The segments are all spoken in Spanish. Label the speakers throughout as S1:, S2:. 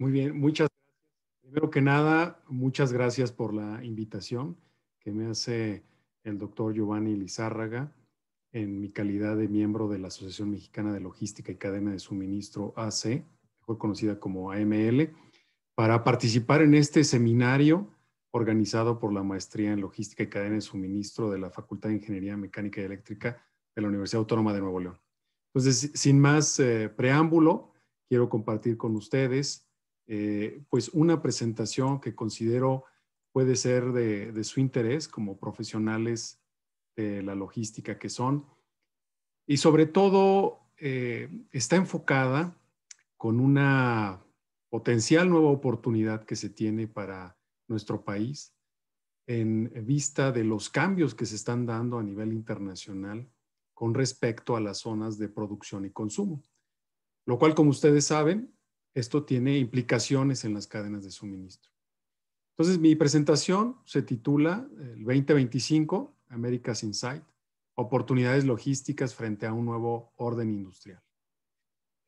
S1: Muy bien, muchas gracias. Primero que nada, muchas gracias por la invitación que me hace el doctor Giovanni Lizárraga en mi calidad de miembro de la Asociación Mexicana de Logística y Cadena de Suministro AC, mejor conocida como AML, para participar en este seminario organizado por la Maestría en Logística y Cadena de Suministro de la Facultad de Ingeniería Mecánica y Eléctrica de la Universidad Autónoma de Nuevo León. Entonces, sin más eh, preámbulo, quiero compartir con ustedes eh, pues una presentación que considero puede ser de, su interés como profesionales de la logística que son. Y sobre todo eh, está enfocada con una potencial nueva oportunidad que se tiene para nuestro país en vista de los cambios que se están dando a nivel internacional con respecto a las zonas de producción y consumo. Lo cual, como ustedes saben, esto tiene implicaciones en las cadenas de suministro. Entonces, mi presentación se titula eh, El 2025, America's Insight, oportunidades logísticas frente a un nuevo orden industrial.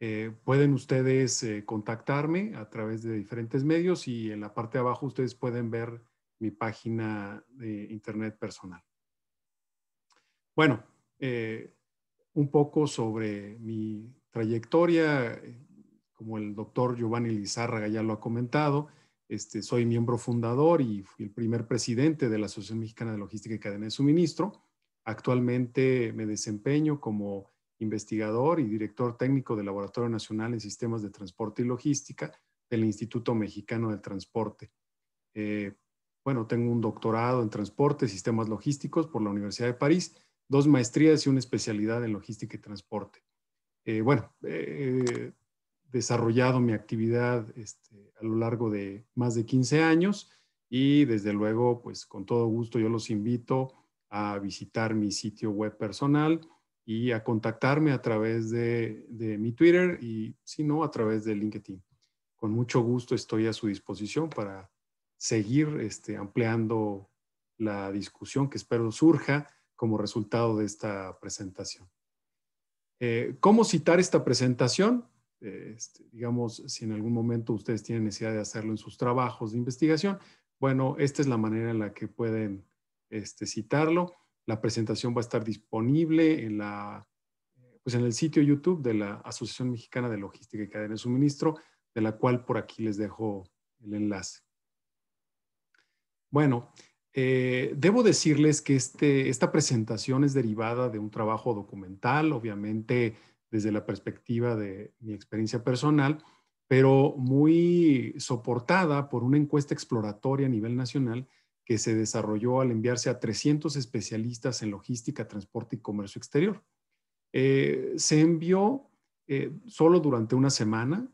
S1: Eh, pueden ustedes eh, contactarme a través de diferentes medios y en la parte de abajo ustedes pueden ver mi página de internet personal. Bueno, un poco sobre mi trayectoria como el doctor Giovanni Lizárraga ya lo ha comentado, este, soy miembro fundador y fui el primer presidente de la Asociación Mexicana de Logística y Cadena de Suministro. Actualmente me desempeño como investigador y director técnico del Laboratorio Nacional en Sistemas de Transporte y Logística del Instituto Mexicano del Transporte. Eh, bueno, tengo un doctorado en transporte, y sistemas logísticos por la Universidad de París, dos maestrías y una especialidad en logística y transporte. Eh, bueno, eh, desarrollado mi actividad este, a lo largo de más de 15 años y desde luego, pues con todo gusto yo los invito a visitar mi sitio web personal y a contactarme a través de, mi Twitter y si no, a través de LinkedIn. Con mucho gusto estoy a su disposición para seguir este, ampliando la discusión que espero surja como resultado de esta presentación. Eh, ¿Cómo citar esta presentación? Eh, este, digamos, si en algún momento ustedes tienen necesidad de hacerlo en sus trabajos de investigación, bueno, esta es la manera en la que pueden este, citarlo. La presentación va a estar disponible en, la, pues en el sitio YouTube de la Asociación Mexicana de Logística y Cadena de Suministro, de la cual por aquí les dejo el enlace. Bueno, eh, debo decirles que este, esta presentación es derivada de un trabajo documental, obviamente desde la perspectiva de mi experiencia personal, pero muy soportada por una encuesta exploratoria a nivel nacional que se desarrolló al enviarse a 300 especialistas en logística, transporte y comercio exterior. Eh, se envió eh, solo durante una semana,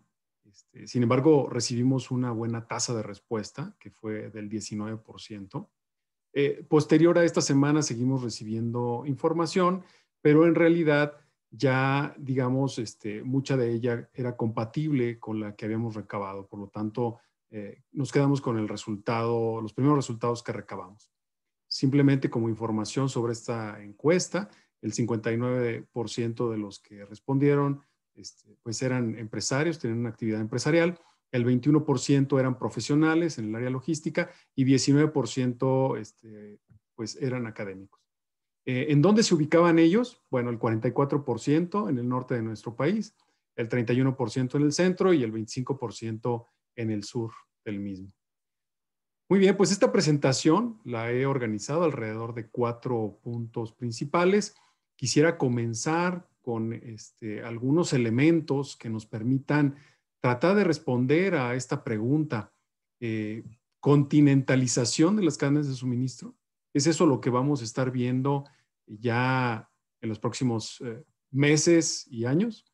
S1: este, sin embargo recibimos una buena tasa de respuesta, que fue del 19%. Eh, posterior a esta semana seguimos recibiendo información, pero en realidad ya, digamos, este, mucha de ella era compatible con la que habíamos recabado. Por lo tanto, eh, nos quedamos con el resultado, los primeros resultados que recabamos. Simplemente como información sobre esta encuesta, el 59% de los que respondieron este, pues eran empresarios, tenían una actividad empresarial, el 21% eran profesionales en el área logística y 19% este, pues eran académicos. Eh, ¿En dónde se ubicaban ellos? Bueno, el 44% en el norte de nuestro país, el 31% en el centro y el 25% en el sur del mismo. Muy bien, pues esta presentación la he organizado alrededor de cuatro puntos principales. Quisiera comenzar con este, algunos elementos que nos permitan tratar de responder a esta pregunta. Eh, ¿Continentalización de las cadenas de suministro? ¿Es eso lo que vamos a estar viendo ya en los próximos eh, meses y años?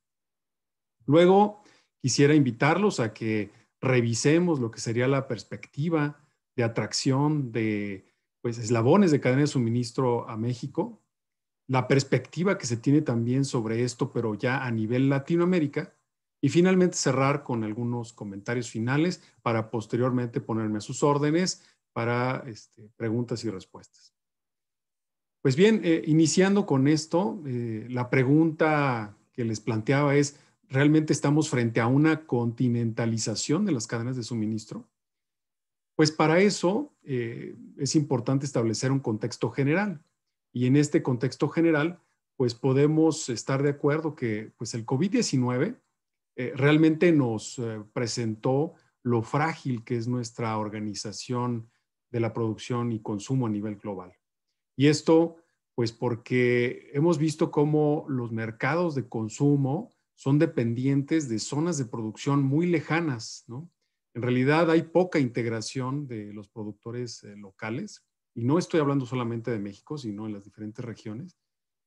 S1: Luego, quisiera invitarlos a que revisemos lo que sería la perspectiva de atracción de pues, eslabones de cadena de suministro a México, la perspectiva que se tiene también sobre esto, pero ya a nivel Latinoamérica, y finalmente cerrar con algunos comentarios finales para posteriormente ponerme a sus órdenes para este, preguntas y respuestas. Pues bien, eh, iniciando con esto, eh, la pregunta que les planteaba es, ¿realmente estamos frente a una continentalización de las cadenas de suministro? Pues para eso eh, es importante establecer un contexto general. Y en este contexto general, pues podemos estar de acuerdo que pues el COVID-19 realmente nos presentó lo frágil que es nuestra organización de la producción y consumo a nivel global. Y esto, pues porque hemos visto cómo los mercados de consumo son dependientes de zonas de producción muy lejanas, ¿no? En realidad hay poca integración de los productores eh, locales, y no estoy hablando solamente de México, sino en las diferentes regiones.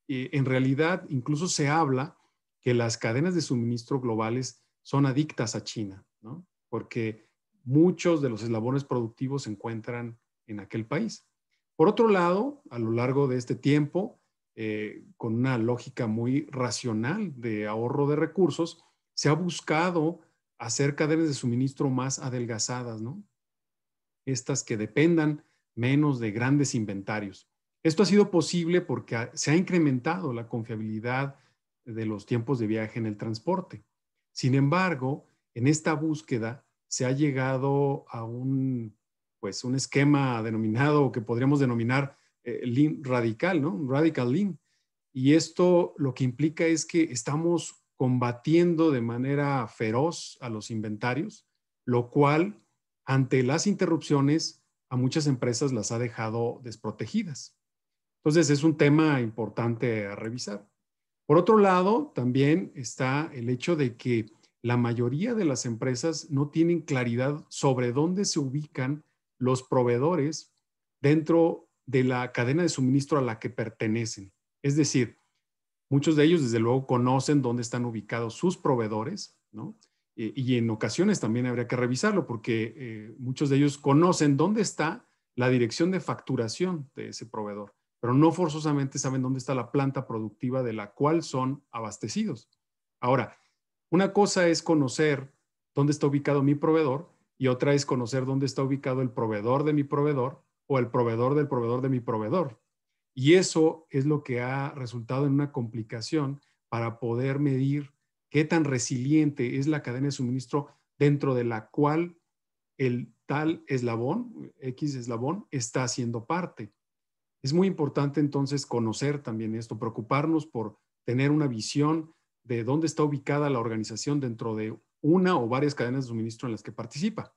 S1: Eh, en realidad, incluso se habla que las cadenas de suministro globales son adictas a China, ¿no? Porque muchos de los eslabones productivos se encuentran en aquel país. Por otro lado, a lo largo de este tiempo, eh, con una lógica muy racional de ahorro de recursos, se ha buscado hacer cadenas de suministro más adelgazadas, ¿no? Estas que dependan menos de grandes inventarios. Esto ha sido posible porque se ha incrementado la confiabilidad de los tiempos de viaje en el transporte. Sin embargo, en esta búsqueda se ha llegado a un, pues, un esquema denominado, que podríamos denominar eh, lean radical, ¿no? Radical lean. Y esto lo que implica es que estamos combatiendo de manera feroz a los inventarios, lo cual ante las interrupciones a muchas empresas las ha dejado desprotegidas. Entonces es un tema importante a revisar. Por otro lado, también está el hecho de que la mayoría de las empresas no tienen claridad sobre dónde se ubican los proveedores dentro de la cadena de suministro a la que pertenecen. Es decir, muchos de ellos desde luego conocen dónde están ubicados sus proveedores, ¿no? Eh, y en ocasiones también habría que revisarlo porque eh, muchos de ellos conocen dónde está la dirección de facturación de ese proveedor, pero no forzosamente saben dónde está la planta productiva de la cual son abastecidos. Ahora, una cosa es conocer dónde está ubicado mi proveedor y otra es conocer dónde está ubicado el proveedor de mi proveedor o el proveedor del proveedor de mi proveedor. Y eso es lo que ha resultado en una complicación para poder medir qué tan resiliente es la cadena de suministro dentro de la cual el tal eslabón, X eslabón, está haciendo parte. Es muy importante entonces conocer también esto, preocuparnos por tener una visión de dónde está ubicada la organización dentro de una o varias cadenas de suministro en las que participa.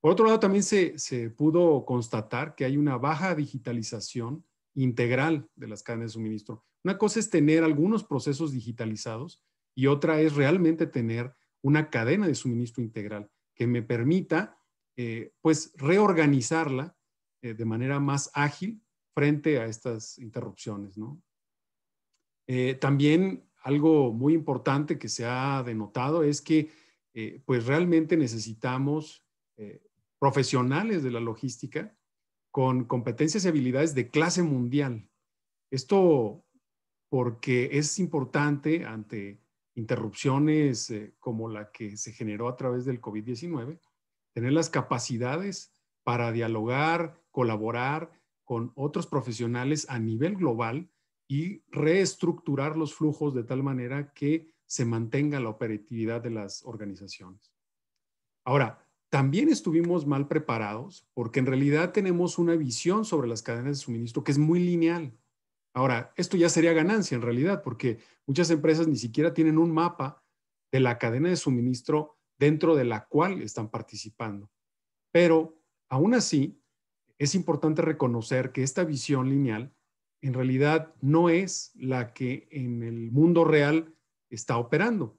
S1: Por otro lado, también se, pudo constatar que hay una baja digitalización integral de las cadenas de suministro. Una cosa es tener algunos procesos digitalizados y otra es realmente tener una cadena de suministro integral que me permita eh, pues reorganizarla eh, de manera más ágil frente a estas interrupciones. ¿no? Eh, también algo muy importante que se ha denotado es que eh, pues realmente necesitamos eh, profesionales de la logística con competencias y habilidades de clase mundial. Esto porque es importante ante interrupciones eh, como la que se generó a través del COVID-19, tener las capacidades para dialogar, colaborar con otros profesionales a nivel global y reestructurar los flujos de tal manera que se mantenga la operatividad de las organizaciones. Ahora, también estuvimos mal preparados porque en realidad tenemos una visión sobre las cadenas de suministro que es muy lineal. Ahora, esto ya sería ganancia en realidad porque muchas empresas ni siquiera tienen un mapa de la cadena de suministro dentro de la cual están participando. Pero aún así, es importante reconocer que esta visión lineal en realidad no es la que en el mundo real está operando.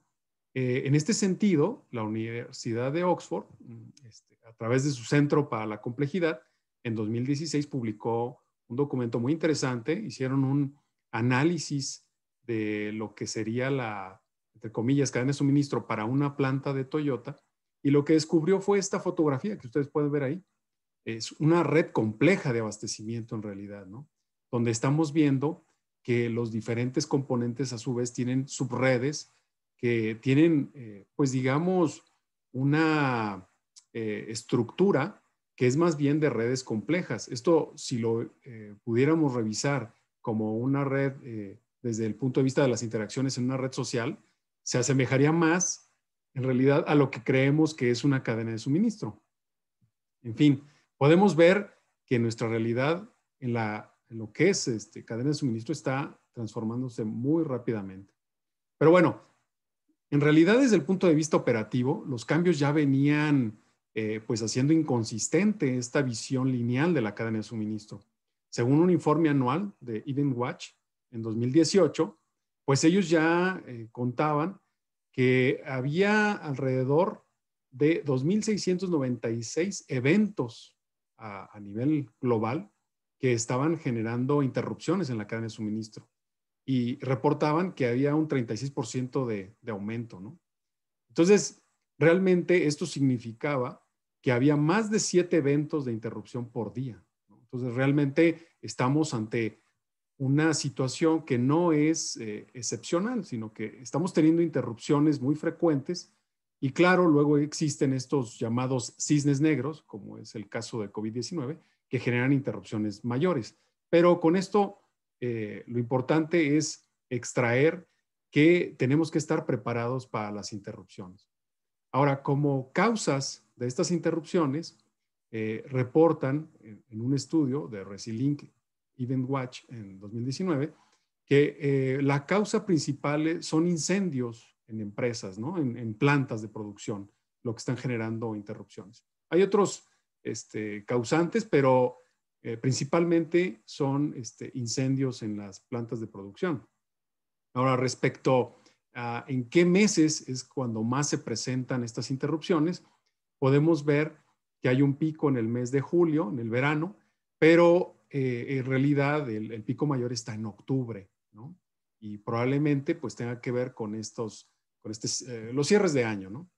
S1: Eh, en este sentido, la Universidad de Oxford, mm, este, a través de su Centro para la Complejidad, en 2016 publicó un documento muy interesante, hicieron un análisis de lo que sería la, entre comillas, cadena de suministro para una planta de Toyota, y lo que descubrió fue esta fotografía que ustedes pueden ver ahí. Es una red compleja de abastecimiento en realidad, ¿no? donde estamos viendo que los diferentes componentes a su vez tienen subredes que tienen, eh, pues digamos, una eh, estructura que es más bien de redes complejas. Esto, si lo eh, pudiéramos revisar como una red desde el punto de vista de las interacciones en una red social, se asemejaría más, en realidad, a lo que creemos que es una cadena de suministro. En fin, podemos ver que nuestra realidad en la lo que es este, cadena de suministro está transformándose muy rápidamente. Pero bueno, en realidad desde el punto de vista operativo, los cambios ya venían eh, pues haciendo inconsistente esta visión lineal de la cadena de suministro. Según un informe anual de Eden Watch en 2018, pues ellos ya eh, contaban que había alrededor de 2.696 eventos a, a nivel global que estaban generando interrupciones en la cadena de suministro y reportaban que había un 36% de, aumento, Entonces, realmente esto significaba que había más de siete eventos de interrupción por día. Entonces, realmente estamos ante una situación que no es eh, excepcional, sino que estamos teniendo interrupciones muy frecuentes y claro, luego existen estos llamados cisnes negros, como es el caso de COVID-19, que generan interrupciones mayores. Pero con esto, eh, lo importante es extraer que tenemos que estar preparados para las interrupciones. Ahora, como causas de estas interrupciones, eh, reportan en, un estudio de Resilink Event Watch en 2019 que eh, la causa principal son incendios en empresas, ¿no? en, en plantas de producción, lo que están generando interrupciones. Hay otros este, causantes, pero eh, principalmente son este, incendios en las plantas de producción. Ahora, respecto a en qué meses es cuando más se presentan estas interrupciones, podemos ver que hay un pico en el mes de julio, en el verano, pero eh, en realidad el, pico mayor está en octubre, ¿no? Y probablemente pues tenga que ver con estos, con este, eh, los cierres de año, ¿no?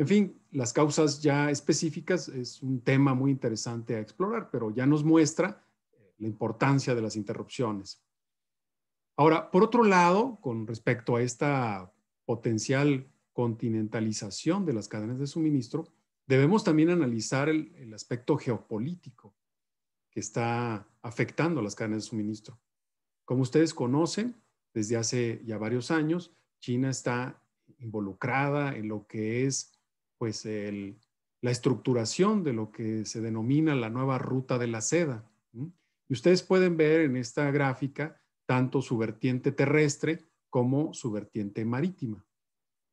S1: En fin, las causas ya específicas es un tema muy interesante a explorar, pero ya nos muestra eh, la importancia de las interrupciones. Ahora, por otro lado, con respecto a esta potencial continentalización de las cadenas de suministro, debemos también analizar el, aspecto geopolítico que está afectando a las cadenas de suministro. Como ustedes conocen, desde hace ya varios años, China está involucrada en lo que es pues la estructuración de lo que se denomina la nueva ruta de la seda. Y ustedes pueden ver en esta gráfica tanto su vertiente terrestre como su vertiente marítima.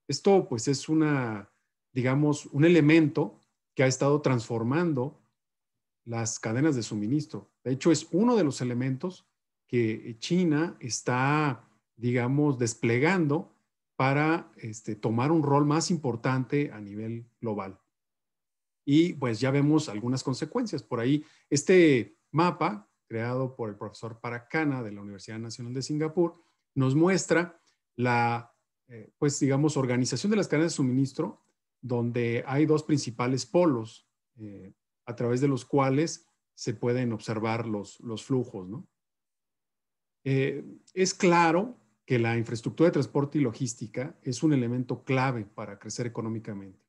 S1: Esto pues es una, digamos, un elemento que ha estado transformando las cadenas de suministro. De hecho, es uno de los elementos que China está, digamos, desplegando para este, tomar un rol más importante a nivel global. Y pues ya vemos algunas consecuencias por ahí. Este mapa, creado por el profesor Paracana de la Universidad Nacional de Singapur, nos muestra la, eh, pues digamos, organización de las cadenas de suministro, donde hay dos principales polos eh, a través de los cuales se pueden observar los, los flujos. ¿no? Eh, es claro que la infraestructura de transporte y logística es un elemento clave para crecer económicamente.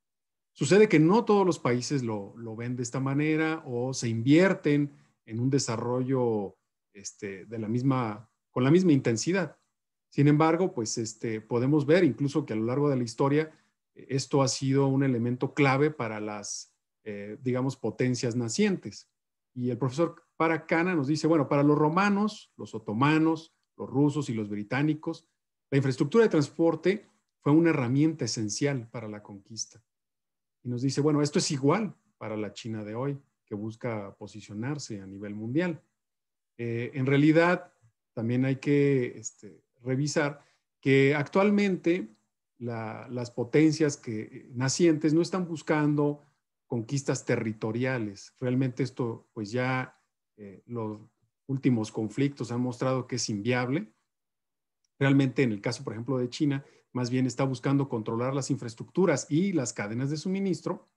S1: Sucede que no todos los países lo, ven de esta manera o se invierten en un desarrollo este, de la misma, con la misma intensidad. Sin embargo, pues este, podemos ver incluso que a lo largo de la historia eh, esto ha sido un elemento clave para las, eh, digamos, potencias nacientes. Y el profesor Paracana nos dice, bueno, para los romanos, los otomanos, los rusos y los británicos, la infraestructura de transporte fue una herramienta esencial para la conquista. Y nos dice, bueno, esto es igual para la China de hoy, que busca posicionarse a nivel mundial. Eh, en realidad, también hay que este, revisar que actualmente las potencias que, nacientes no están buscando conquistas territoriales. Realmente esto pues ya eh, lo, últimos conflictos han mostrado que es inviable. Realmente en el caso, por ejemplo, de China, más bien está buscando controlar las infraestructuras y las cadenas de suministro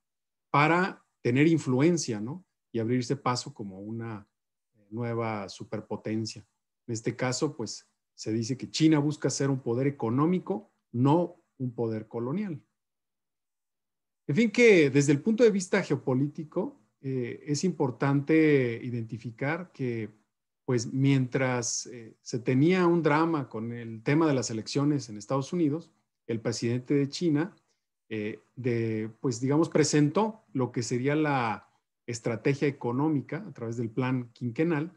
S1: para tener influencia, ¿no? Y abrirse paso como una eh, nueva superpotencia. En este caso, pues se dice que China busca ser un poder económico, no un poder colonial. En fin, que desde el punto de vista geopolítico eh, es importante identificar que pues mientras eh, se tenía un drama con el tema de las elecciones en Estados Unidos, el presidente de China, eh, de, pues digamos, presentó lo que sería la estrategia económica a través del plan quinquenal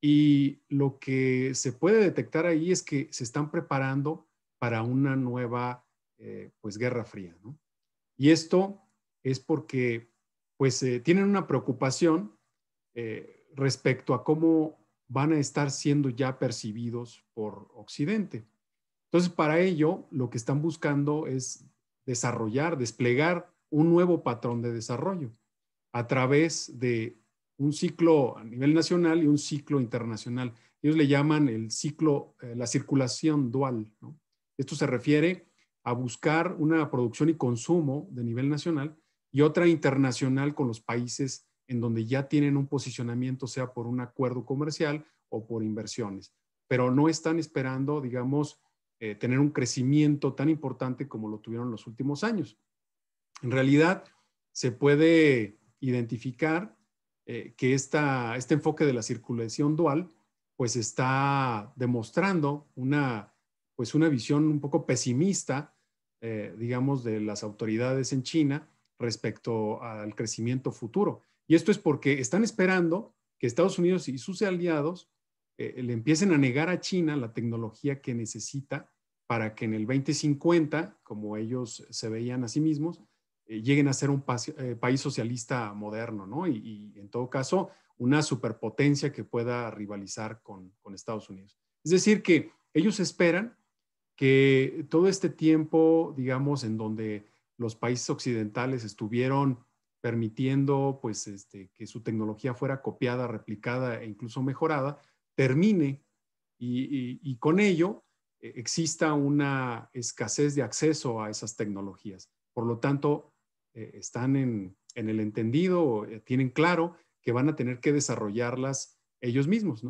S1: y lo que se puede detectar ahí es que se están preparando para una nueva, eh, pues, guerra fría. ¿no? Y esto es porque, pues, tienen una preocupación respecto a cómo van a estar siendo ya percibidos por Occidente. Entonces, para ello, lo que están buscando es desarrollar, desplegar un nuevo patrón de desarrollo a través de un ciclo a nivel nacional y un ciclo internacional. Ellos le llaman el ciclo, eh, la circulación dual. Esto se refiere a buscar una producción y consumo de nivel nacional y otra internacional con los países en donde ya tienen un posicionamiento, sea por un acuerdo comercial o por inversiones, pero no están esperando, digamos, eh, tener un crecimiento tan importante como lo tuvieron los últimos años. En realidad, se puede identificar eh, que esta, este enfoque de la circulación dual, pues está demostrando una, pues una visión un poco pesimista, eh, digamos, de las autoridades en China respecto al crecimiento futuro. Y esto es porque están esperando que Estados Unidos y sus aliados eh, le empiecen a negar a China la tecnología que necesita para que en el 2050, como ellos se veían a sí mismos, eh, lleguen a ser un eh, país socialista moderno, ¿no? Y, en todo caso, una superpotencia que pueda rivalizar con Estados Unidos. Es decir, que ellos esperan que todo este tiempo, digamos, en donde los países occidentales estuvieron permitiendo pues, este, que su tecnología fuera copiada, replicada e incluso mejorada, termine y, con ello eh, exista una escasez de acceso a esas tecnologías. Por lo tanto, eh, están en, el entendido, eh, tienen claro que van a tener que desarrollarlas ellos mismos.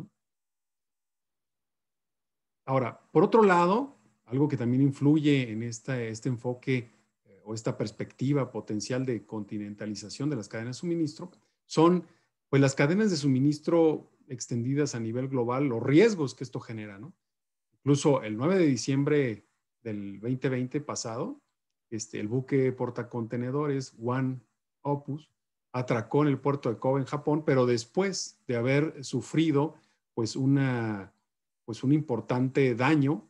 S1: Ahora, por otro lado, algo que también influye en este enfoque o esta perspectiva potencial de continentalización de las cadenas de suministro son pues las cadenas de suministro extendidas a nivel global, los riesgos que esto genera, ¿no? Incluso el 9 de diciembre del 2020 pasado, este, el buque portacontenedores One Opus atracó en el puerto de Kobe en Japón, pero después de haber sufrido pues una pues un importante daño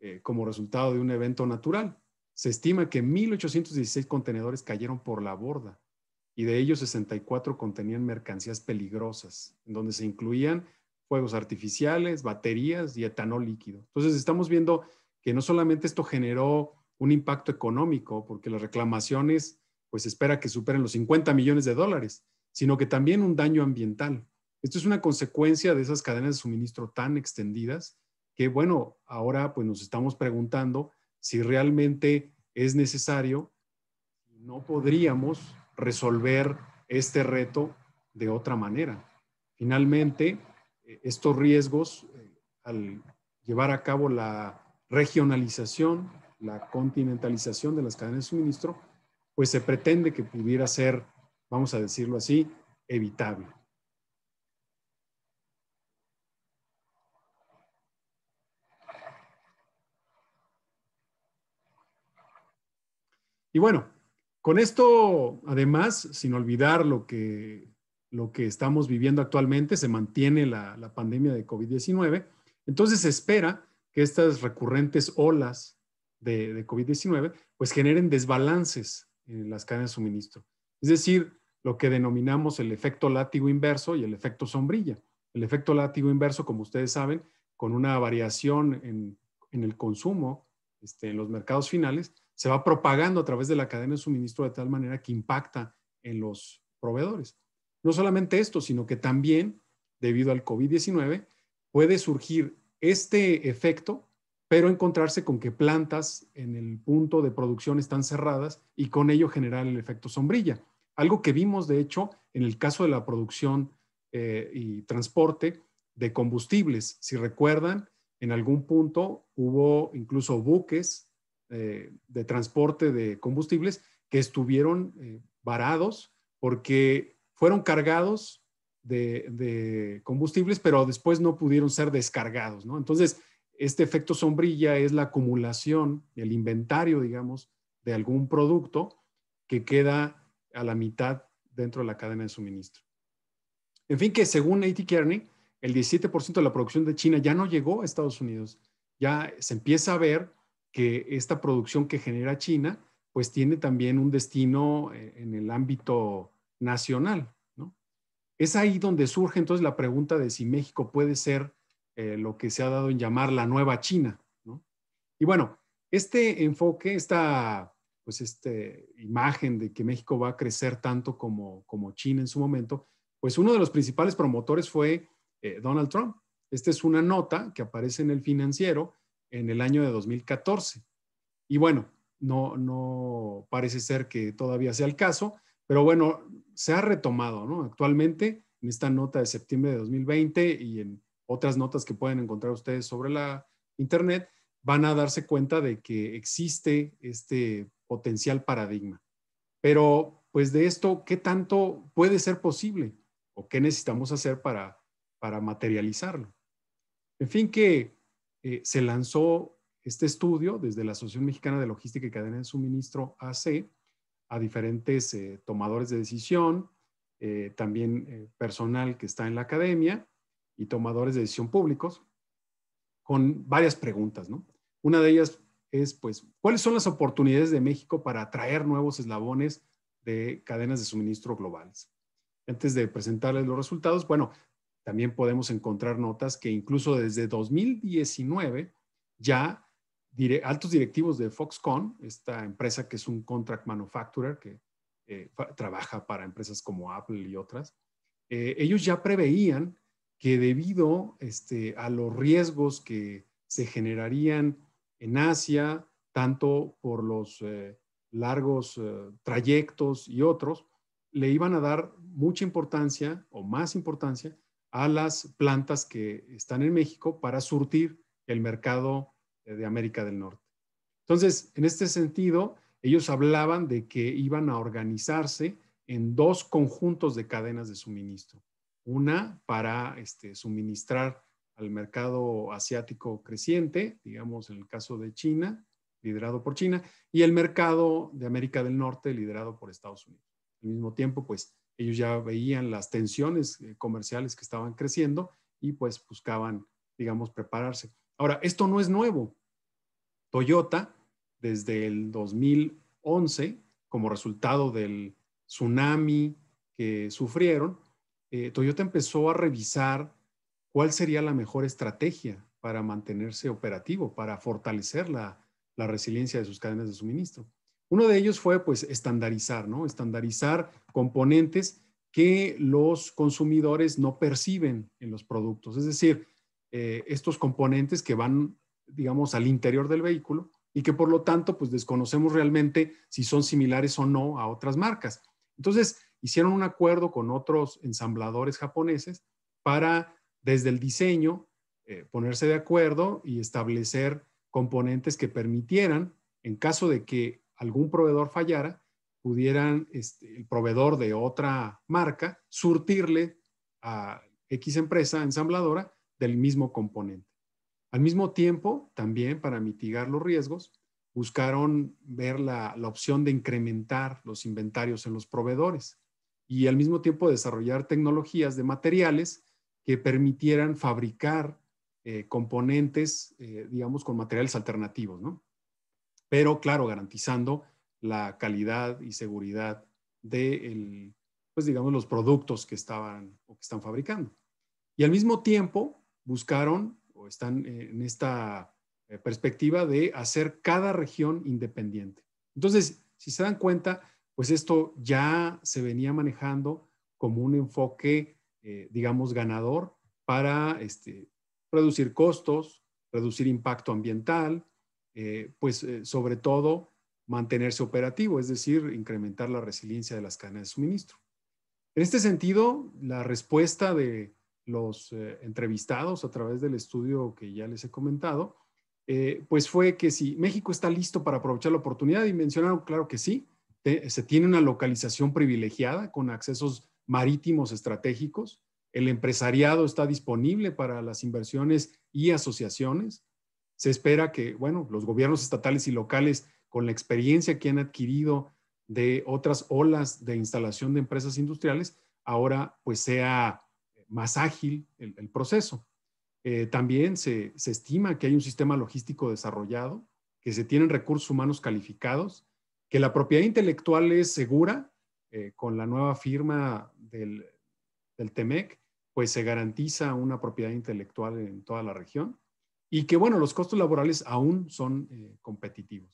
S1: eh, como resultado de un evento natural. Se estima que 1.816 contenedores cayeron por la borda y de ellos 64 contenían mercancías peligrosas, en donde se incluían fuegos artificiales, baterías y etanol líquido. Entonces estamos viendo que no solamente esto generó un impacto económico, porque las reclamaciones pues espera que superen los 50 millones de dólares, sino que también un daño ambiental. Esto es una consecuencia de esas cadenas de suministro tan extendidas que, bueno, ahora pues nos estamos preguntando si realmente es necesario, no podríamos resolver este reto de otra manera. Finalmente, eh, estos riesgos, eh, al llevar a cabo la regionalización, la continentalización de las cadenas de suministro, pues se pretende que pudiera ser, vamos a decirlo así, evitable. Y bueno, con esto, además, sin olvidar lo que, lo que estamos viviendo actualmente, se mantiene la, pandemia de COVID-19. Entonces se espera que estas recurrentes olas de, COVID-19 pues generen desbalances en las cadenas de suministro. Es decir, lo que denominamos el efecto látigo inverso y el efecto sombrilla. El efecto látigo inverso, como ustedes saben, con una variación en, el consumo este, en los mercados finales, se va propagando a través de la cadena de suministro de tal manera que impacta en los proveedores. No solamente esto, sino que también, debido al COVID-19, puede surgir este efecto, pero encontrarse con que plantas en el punto de producción están cerradas y con ello generar el efecto sombrilla. Algo que vimos, de hecho, en el caso de la producción eh, y transporte de combustibles. Si recuerdan, en algún punto hubo incluso buques eh, de transporte de combustibles que estuvieron eh, varados porque fueron cargados de, combustibles, pero después no pudieron ser descargados, ¿no? Entonces, este efecto sombrilla es la acumulación, el inventario, digamos, de algún producto que queda a la mitad dentro de la cadena de suministro. En fin, que según A.T. Kearney, el 17% de la producción de China ya no llegó a Estados Unidos. Ya se empieza a ver que esta producción que genera China, pues tiene también un destino eh, en el ámbito nacional. ¿no? Es ahí donde surge entonces la pregunta de si México puede ser eh, lo que se ha dado en llamar la nueva China. ¿no? Y bueno, este enfoque, esta pues este imagen de que México va a crecer tanto como, China en su momento, pues uno de los principales promotores fue eh, Donald Trump. Esta es una nota que aparece en el financiero en el año de 2014. Y bueno, no, no parece ser que todavía sea el caso, pero bueno, se ha retomado, ¿no? Actualmente, en esta nota de septiembre de 2020 y en otras notas que pueden encontrar ustedes sobre la Internet, van a darse cuenta de que existe este potencial paradigma. Pero, pues de esto, ¿qué tanto puede ser posible? ¿O qué necesitamos hacer para, para materializarlo? En fin, que eh, se lanzó este estudio desde la Asociación Mexicana de Logística y Cadena de Suministro, AC, a diferentes eh, tomadores de decisión, eh, también personal que está en la academia y tomadores de decisión públicos, con varias preguntas, Una de ellas es, pues, ¿cuáles son las oportunidades de México para atraer nuevos eslabones de cadenas de suministro globales? Antes de presentarles los resultados, bueno, también podemos encontrar notas que incluso desde 2019 ya altos directivos de Foxconn, esta empresa que es un contract manufacturer que eh, trabaja para empresas como Apple y otras, eh, ellos ya preveían que debido este, a los riesgos que se generarían en Asia, tanto por los eh, largos trayectos y otros, le iban a dar mucha importancia o más importancia a las plantas que están en México para surtir el mercado de América del Norte. Entonces, en este sentido, ellos hablaban de que iban a organizarse en dos conjuntos de cadenas de suministro. Una para este, suministrar al mercado asiático creciente, digamos en el caso de China, liderado por China, y el mercado de América del Norte, liderado por Estados Unidos. Al mismo tiempo, pues ellos ya veían las tensiones eh, comerciales que estaban creciendo y pues buscaban, digamos, prepararse. Ahora, esto no es nuevo. Toyota, desde el 2011, como resultado del tsunami que sufrieron, eh, Toyota empezó a revisar cuál sería la mejor estrategia para mantenerse operativo, para fortalecer la resiliencia de sus cadenas de suministro. Uno de ellos fue pues estandarizar, ¿no? Estandarizar componentes que los consumidores no perciben en los productos. Es decir, eh, estos componentes que van, digamos, al interior del vehículo y que por lo tanto, pues desconocemos realmente si son similares o no a otras marcas. Entonces, hicieron un acuerdo con otros ensambladores japoneses para, desde el diseño, eh, ponerse de acuerdo y establecer componentes que permitieran, en caso de que algún proveedor fallara, pudieran este, el proveedor de otra marca surtirle a X empresa ensambladora del mismo componente. Al mismo tiempo, también para mitigar los riesgos, buscaron ver la, opción de incrementar los inventarios en los proveedores y al mismo tiempo desarrollar tecnologías de materiales que permitieran fabricar eh, componentes, eh, digamos, con materiales alternativos, ¿no? pero claro, garantizando la calidad y seguridad de, pues digamos, los productos que estaban o que están fabricando. Y al mismo tiempo buscaron o están en esta eh, perspectiva de hacer cada región independiente. Entonces, si se dan cuenta, pues esto ya se venía manejando como un enfoque, eh, digamos, ganador para este, reducir costos, reducir impacto ambiental, eh, pues eh, sobre todo mantenerse operativo, es decir, incrementar la resiliencia de las cadenas de suministro. En este sentido, la respuesta de los eh, entrevistados a través del estudio que ya les he comentado, pues fue que si México está listo para aprovechar la oportunidad, y mencionaron, claro que sí, se tiene una localización privilegiada con accesos marítimos estratégicos, el empresariado está disponible para las inversiones y asociaciones, se espera que, bueno, los gobiernos estatales y locales, con la experiencia que han adquirido de otras olas de instalación de empresas industriales, ahora pues sea más ágil el, proceso. Eh, también se, estima que hay un sistema logístico desarrollado, que se tienen recursos humanos calificados, que la propiedad intelectual es segura, eh, con la nueva firma del, del TEMEC, pues se garantiza una propiedad intelectual en toda la región y que, bueno, los costos laborales aún son eh, competitivos.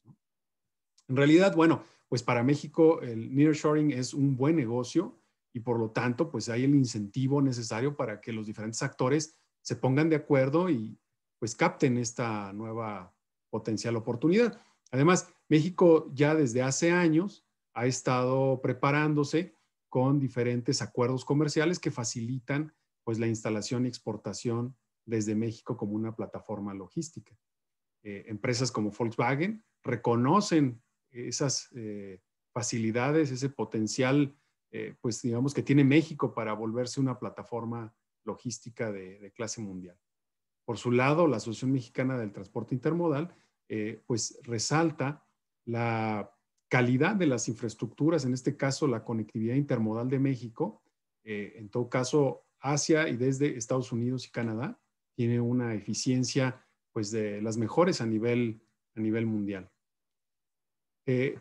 S1: En realidad, bueno, pues para México el nearshoring es un buen negocio y por lo tanto, pues hay el incentivo necesario para que los diferentes actores se pongan de acuerdo y pues capten esta nueva potencial oportunidad. Además, México ya desde hace años ha estado preparándose con diferentes acuerdos comerciales que facilitan pues la instalación y exportación desde México como una plataforma logística. Eh, empresas como Volkswagen reconocen esas eh, facilidades, ese potencial, eh, pues digamos que tiene México para volverse una plataforma logística de, de, clase mundial. Por su lado, la Asociación Mexicana del Transporte Intermodal, pues resalta la calidad de las infraestructuras, en este caso la conectividad intermodal de México, en todo caso hacia y desde Estados Unidos y Canadá, tiene una eficiencia pues de las mejores a nivel, a nivel mundial. Eh,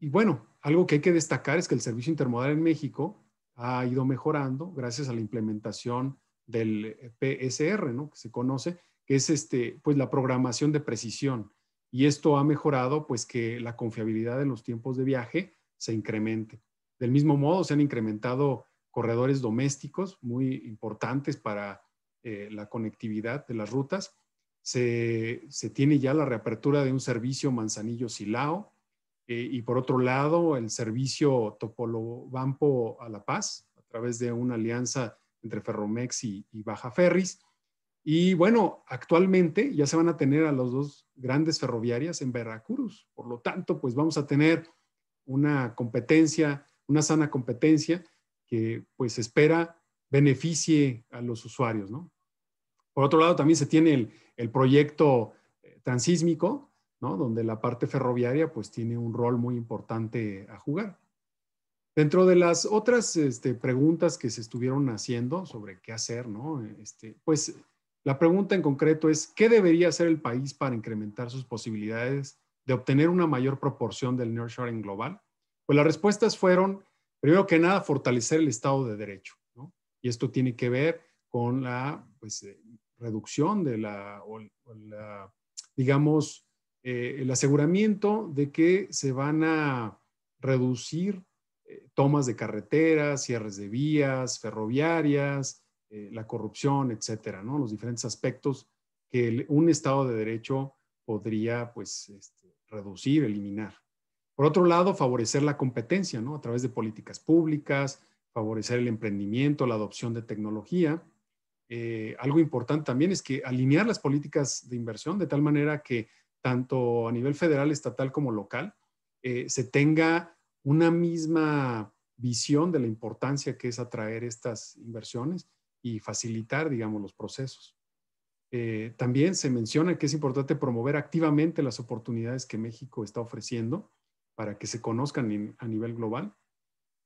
S1: y bueno, algo que hay que destacar es que el servicio intermodal en México ha ido mejorando gracias a la implementación del PSR, ¿no? que se conoce, que es este, pues la programación de precisión. Y esto ha mejorado pues que la confiabilidad en los tiempos de viaje se incremente. Del mismo modo, se han incrementado corredores domésticos muy importantes para eh, la conectividad de las rutas. Se, tiene ya la reapertura de un servicio Manzanillo-Silao eh, y por otro lado el servicio Topolobampo a La Paz a través de una alianza entre Ferromex y, y Baja Ferris. Y bueno, actualmente ya se van a tener a las dos grandes ferroviarias en Veracruz. Por lo tanto, pues vamos a tener una competencia, una sana competencia que pues espera beneficie a los usuarios, ¿no? Por otro lado, también se tiene el, proyecto eh, transísmico, Donde la parte ferroviaria, pues, tiene un rol muy importante a jugar. Dentro de las otras este, preguntas que se estuvieron haciendo sobre qué hacer, ¿no? Este, pues la pregunta en concreto es, ¿qué debería hacer el país para incrementar sus posibilidades de obtener una mayor proporción del nearshoring global? Pues las respuestas fueron, primero que nada, fortalecer el Estado de Derecho. Y esto tiene que ver con la pues, eh, reducción de la, digamos, eh, el aseguramiento de que se van a reducir eh, tomas de carreteras, cierres de vías ferroviarias, la corrupción, etcétera, ¿no? Los diferentes aspectos que un Estado de Derecho podría pues, este, reducir, eliminar. Por otro lado, favorecer la competencia ¿no? a través de políticas públicas, favorecer el emprendimiento, la adopción de tecnología. Eh, algo importante también es que alinear las políticas de inversión de tal manera que tanto a nivel federal, estatal como local, eh, se tenga una misma visión de la importancia que es atraer estas inversiones y facilitar, digamos, los procesos. Eh, también se menciona que es importante promover activamente las oportunidades que México está ofreciendo para que se conozcan a nivel global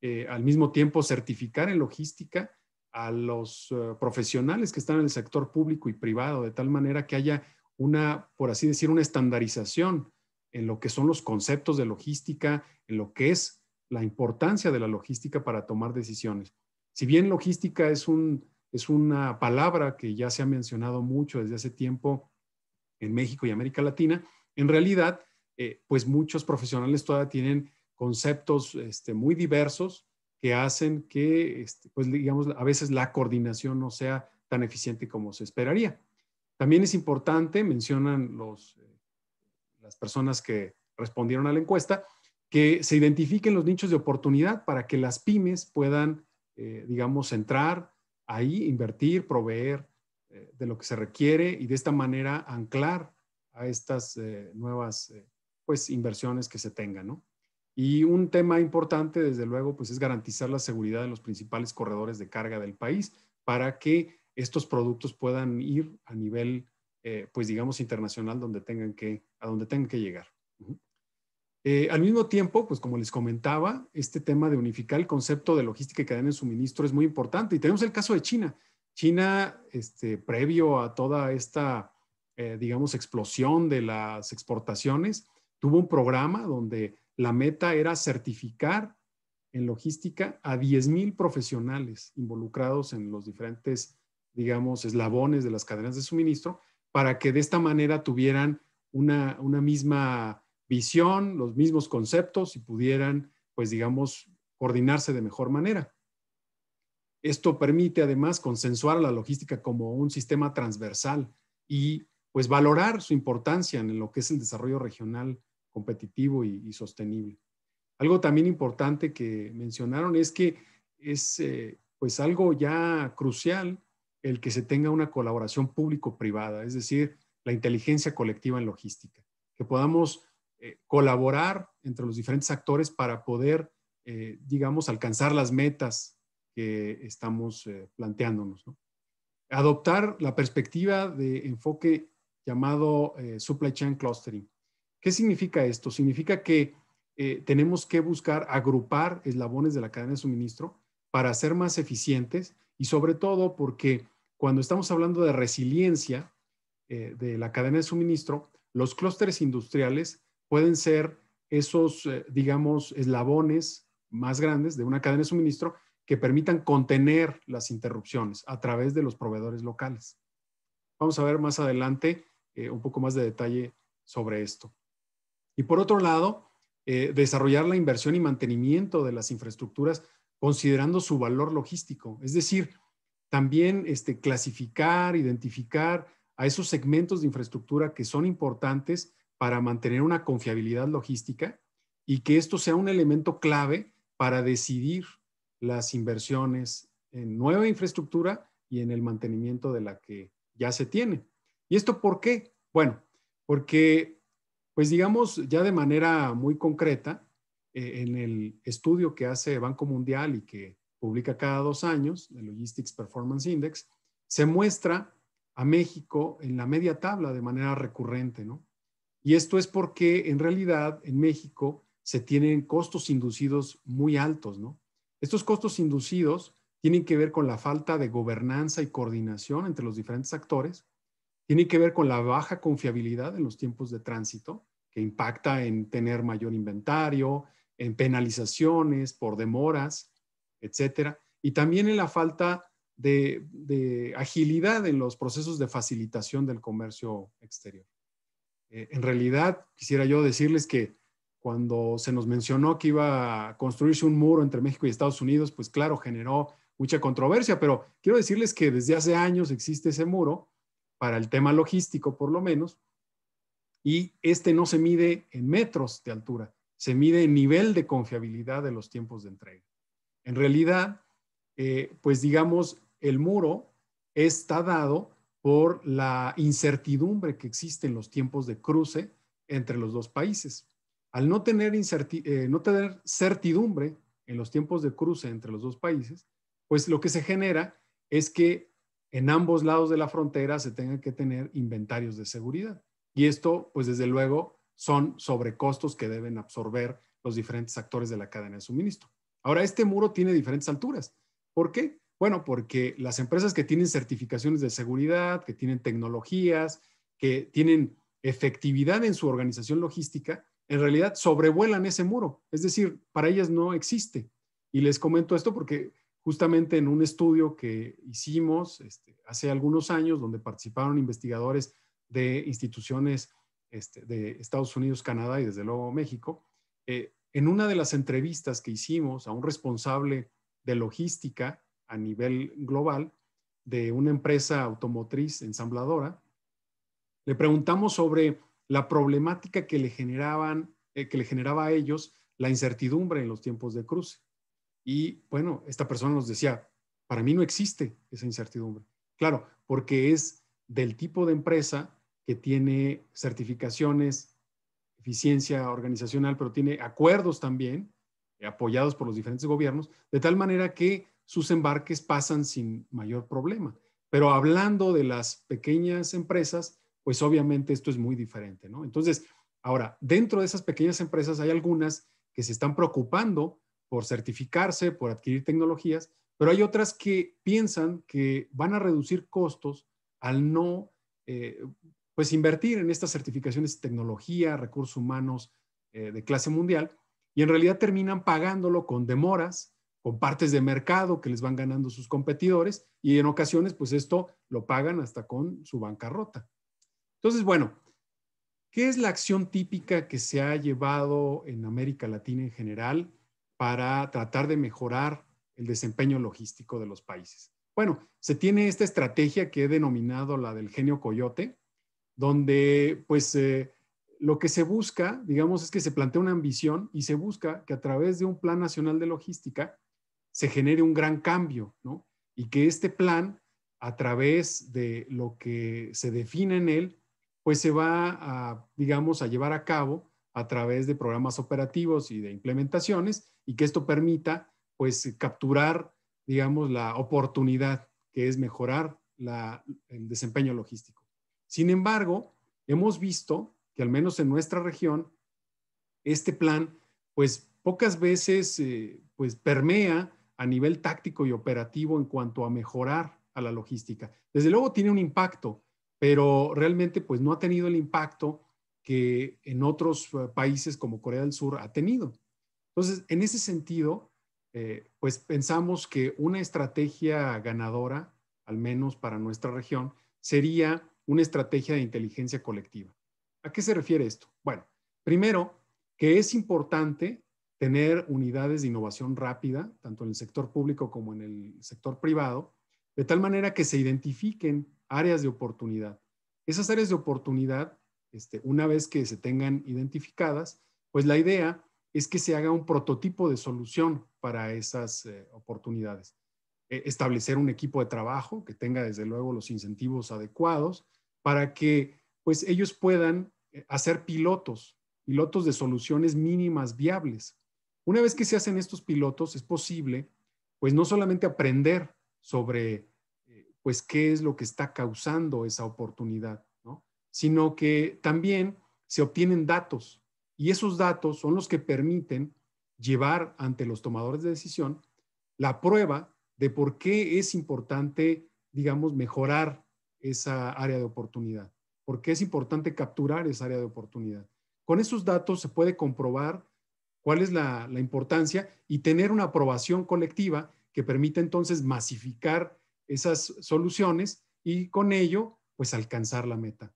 S1: eh, al mismo tiempo certificar en logística a los eh, profesionales que están en el sector público y privado, de tal manera que haya una, por así decir, una estandarización en lo que son los conceptos de logística, en lo que es la importancia de la logística para tomar decisiones. Si bien logística es, un, es una palabra que ya se ha mencionado mucho desde hace tiempo en México y América Latina, en realidad, eh, pues muchos profesionales todavía tienen conceptos este, muy diversos que hacen que, este, pues digamos, a veces la coordinación no sea tan eficiente como se esperaría. También es importante, mencionan los, eh, las personas que respondieron a la encuesta, que se identifiquen los nichos de oportunidad para que las pymes puedan, eh, digamos, entrar ahí, invertir, proveer eh, de lo que se requiere y de esta manera anclar a estas nuevas pues, inversiones que se tengan, ¿no? Y un tema importante, desde luego, pues es garantizar la seguridad de los principales corredores de carga del país para que estos productos puedan ir a nivel, eh, pues digamos, internacional donde tengan que, a donde tengan que llegar. Eh, al mismo tiempo, pues como les comentaba, este tema de unificar el concepto de logística y cadena de suministro es muy importante. Y tenemos el caso de China. China, este, previo a toda esta, eh, digamos, explosión de las exportaciones, tuvo un programa donde la meta era certificar en logística a 10.000 profesionales involucrados en los diferentes, digamos, eslabones de las cadenas de suministro, para que de esta manera tuvieran una, una misma visión, los mismos conceptos y pudieran, pues, digamos, coordinarse de mejor manera. Esto permite además consensuar la logística como un sistema transversal y pues valorar su importancia en lo que es el desarrollo regional competitivo y, sostenible. Algo también importante que mencionaron es que es eh, pues algo ya crucial el que se tenga una colaboración público-privada, es decir, la inteligencia colectiva en logística, que podamos eh, colaborar entre los diferentes actores para poder, eh, digamos, alcanzar las metas que estamos planteándonos. Adoptar la perspectiva de enfoque llamado supply chain clustering, ¿Qué significa esto? Significa que eh, tenemos que buscar agrupar eslabones de la cadena de suministro para ser más eficientes y sobre todo porque cuando estamos hablando de resiliencia eh, de la cadena de suministro, los clústeres industriales pueden ser esos, eh, digamos, eslabones más grandes de una cadena de suministro que permitan contener las interrupciones a través de los proveedores locales. Vamos a ver más adelante un poco más de detalle sobre esto. Y por otro lado, eh, desarrollar la inversión y mantenimiento de las infraestructuras considerando su valor logístico. Es decir, también este, clasificar, identificar a esos segmentos de infraestructura que son importantes para mantener una confiabilidad logística y que esto sea un elemento clave para decidir las inversiones en nueva infraestructura y en el mantenimiento de la que ya se tiene. ¿Y esto por qué? Bueno, porque pues digamos, ya de manera muy concreta, eh, en el estudio que hace Banco Mundial y que publica cada dos años, el Logistics Performance Index, se muestra a México en la media tabla de manera recurrente, ¿no? Y esto es porque en realidad en México se tienen costos inducidos muy altos, ¿no? Estos costos inducidos tienen que ver con la falta de gobernanza y coordinación entre los diferentes actores tiene que ver con la baja confiabilidad en los tiempos de tránsito, que impacta en tener mayor inventario, en penalizaciones por demoras, etcétera, y también en la falta de, agilidad en los procesos de facilitación del comercio exterior. Eh, en realidad, quisiera yo decirles que cuando se nos mencionó que iba a construirse un muro entre México y Estados Unidos, pues claro, generó mucha controversia, pero quiero decirles que desde hace años existe ese muro para el tema logístico por lo menos, y este no se mide en metros de altura, se mide en nivel de confiabilidad de los tiempos de entrega. En realidad, eh, pues digamos, el muro está dado por la incertidumbre que existe en los tiempos de cruce entre los dos países. Al no tener, incertidumbre eh, no tener certidumbre en los tiempos de cruce entre los dos países, pues lo que se genera es que en ambos lados de la frontera se tengan que tener inventarios de seguridad. Y esto, pues desde luego, son sobrecostos que deben absorber los diferentes actores de la cadena de suministro. Ahora, este muro tiene diferentes alturas. ¿Por qué? Bueno, porque las empresas que tienen certificaciones de seguridad, que tienen tecnologías, que tienen efectividad en su organización logística, en realidad sobrevuelan ese muro. Es decir, para ellas no existe. Y les comento esto porque justamente en un estudio que hicimos este, hace algunos años, donde participaron investigadores de instituciones este, de Estados Unidos, Canadá y desde luego México, eh, en una de las entrevistas que hicimos a un responsable de logística a nivel global de una empresa automotriz ensambladora, le preguntamos sobre la problemática que le generaban, eh, que le generaba a ellos la incertidumbre en los tiempos de cruce. Y bueno, esta persona nos decía, para mí no existe esa incertidumbre. Claro, porque es del tipo de empresa que tiene certificaciones, eficiencia organizacional, pero tiene acuerdos también eh, apoyados por los diferentes gobiernos, de tal manera que sus embarques pasan sin mayor problema. Pero hablando de las pequeñas empresas, pues obviamente esto es muy diferente, ¿no? Entonces, ahora, dentro de esas pequeñas empresas hay algunas que se están preocupando por certificarse, por adquirir tecnologías, pero hay otras que piensan que van a reducir costos al no eh, pues invertir en estas certificaciones de tecnología, recursos humanos eh, de clase mundial, y en realidad terminan pagándolo con demoras, con partes de mercado que les van ganando sus competidores, y en ocasiones pues esto lo pagan hasta con su bancarrota. Entonces, bueno, ¿qué es la acción típica que se ha llevado en América Latina en general? para tratar de mejorar el desempeño logístico de los países. Bueno, se tiene esta estrategia que he denominado la del genio coyote, donde pues eh, lo que se busca, digamos, es que se plantea una ambición y se busca que a través de un plan nacional de logística se genere un gran cambio, ¿no? Y que este plan, a través de lo que se define en él, pues se va a, digamos, a llevar a cabo a través de programas operativos y de implementaciones y que esto permita pues capturar, digamos, la oportunidad que es mejorar el desempeño logístico. Sin embargo, hemos visto que al menos en nuestra región, este plan pues pocas veces eh, pues permea a nivel táctico y operativo en cuanto a mejorar a la logística. Desde luego tiene un impacto, pero realmente pues no ha tenido el impacto que en otros eh, países como Corea del Sur ha tenido. Entonces, en ese sentido, eh, pues pensamos que una estrategia ganadora, al menos para nuestra región, sería una estrategia de inteligencia colectiva. ¿A qué se refiere esto? Bueno, primero, que es importante tener unidades de innovación rápida, tanto en el sector público como en el sector privado, de tal manera que se identifiquen áreas de oportunidad. Esas áreas de oportunidad, este, una vez que se tengan identificadas, pues la idea es que se haga un prototipo de solución para esas eh, oportunidades. E, establecer un equipo de trabajo que tenga desde luego los incentivos adecuados para que pues ellos puedan eh, hacer pilotos, pilotos de soluciones mínimas viables. Una vez que se hacen estos pilotos es posible pues no solamente aprender sobre eh, pues qué es lo que está causando esa oportunidad, sino que también se obtienen datos y esos datos son los que permiten llevar ante los tomadores de decisión la prueba de por qué es importante, digamos, mejorar esa área de oportunidad, por qué es importante capturar esa área de oportunidad. Con esos datos se puede comprobar cuál es la, importancia y tener una aprobación colectiva que permita entonces masificar esas soluciones y con ello, pues alcanzar la meta.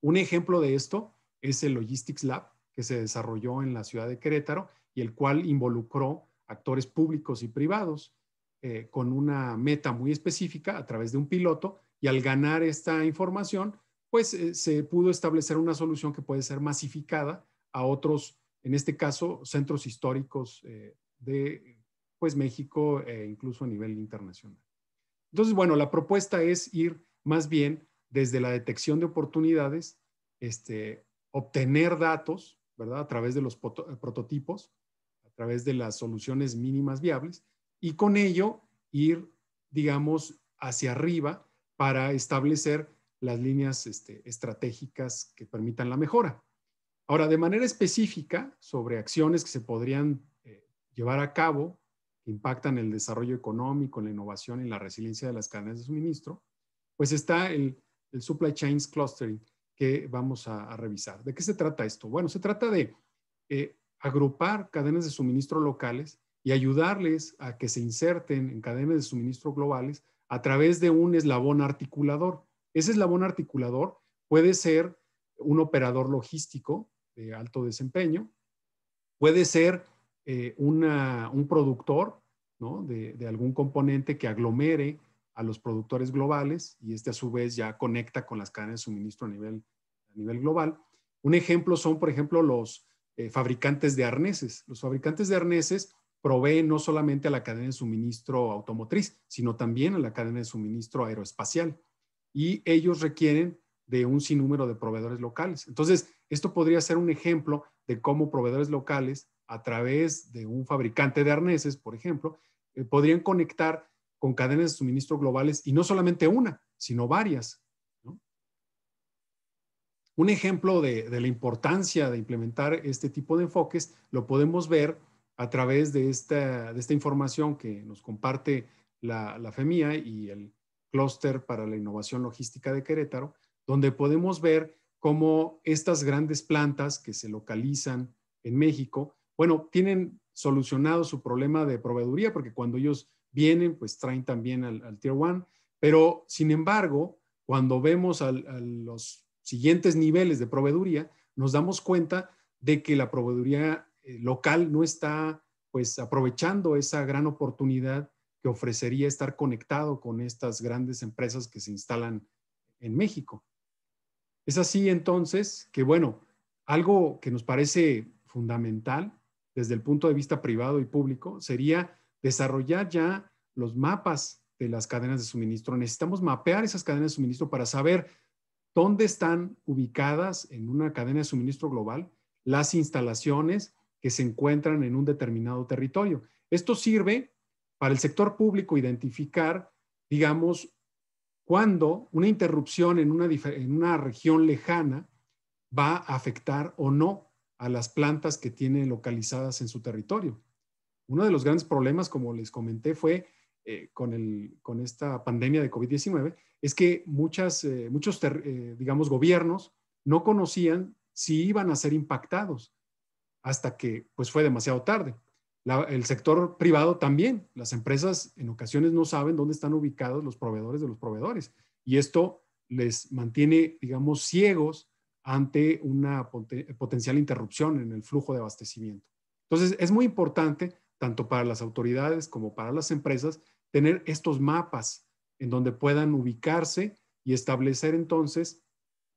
S1: Un ejemplo de esto es el Logistics Lab, que se desarrolló en la ciudad de Querétaro y el cual involucró actores públicos y privados eh, con una meta muy específica a través de un piloto y al ganar esta información, pues eh, se pudo establecer una solución que puede ser masificada a otros, en este caso, centros históricos eh, de pues, México e incluso a nivel internacional. Entonces, bueno, la propuesta es ir más bien desde la detección de oportunidades, este, obtener datos a través de los eh, prototipos, a través de las soluciones mínimas viables y con ello ir, digamos, hacia arriba para establecer las líneas este, estratégicas que permitan la mejora. Ahora, de manera específica, sobre acciones que se podrían eh, llevar a cabo que impactan el desarrollo económico, la innovación y la resiliencia de las cadenas de suministro, pues está el, el Supply Chains Clustering, que vamos a, revisar. ¿De qué se trata esto? Bueno, se trata de eh, agrupar cadenas de suministro locales y ayudarles a que se inserten en cadenas de suministro globales a través de un eslabón articulador. Ese eslabón articulador puede ser un operador logístico de alto desempeño, puede ser eh, un productor de, algún componente que aglomere a los productores globales y este a su vez ya conecta con las cadenas de suministro a nivel, a nivel global. Un ejemplo son, por ejemplo, los eh, fabricantes de arneses. Los fabricantes de arneses proveen no solamente a la cadena de suministro automotriz, sino también a la cadena de suministro aeroespacial. Y ellos requieren de un sinnúmero de proveedores locales. Entonces, esto podría ser un ejemplo de cómo proveedores locales, a través de un fabricante de arneses, por ejemplo, eh, podrían conectar con cadenas de suministro globales y no solamente una, sino varias. Un ejemplo de, la importancia de implementar este tipo de enfoques lo podemos ver a través de esta, información que nos comparte la, FEMIA e y el clúster para la innovación logística de Querétaro, donde podemos ver cómo estas grandes plantas que se localizan en México, bueno, tienen solucionado su problema de proveeduría, porque cuando ellos vienen, pues traen también al, Tier 1. Pero, sin embargo, cuando vemos a los siguientes niveles de proveeduría, nos damos cuenta de que la proveeduría eh, local no está pues aprovechando esa gran oportunidad que ofrecería estar conectado con estas grandes empresas que se instalan en México. Es así entonces que, bueno, algo que nos parece fundamental desde el punto de vista privado y público sería desarrollar ya los mapas de las cadenas de suministro. Necesitamos mapear esas cadenas de suministro para saber dónde están ubicadas en una cadena de suministro global las instalaciones que se encuentran en un determinado territorio. Esto sirve para el sector público identificar, digamos, cuándo una interrupción en una, región lejana va a afectar o no a las plantas que tiene localizadas en su territorio. Uno de los grandes problemas, como les comenté, fue eh, con, el, con, esta pandemia de COVID-19, es que muchas, eh, muchos, eh, digamos, gobiernos no conocían si iban a ser impactados hasta que pues fue demasiado tarde. el sector privado también, las empresas en ocasiones no saben dónde están ubicados los proveedores de los proveedores y esto les mantiene, digamos, ciegos ante una potencial interrupción en el flujo de abastecimiento. Entonces, es muy importante tanto para las autoridades como para las empresas, tener estos mapas en donde puedan ubicarse y establecer entonces,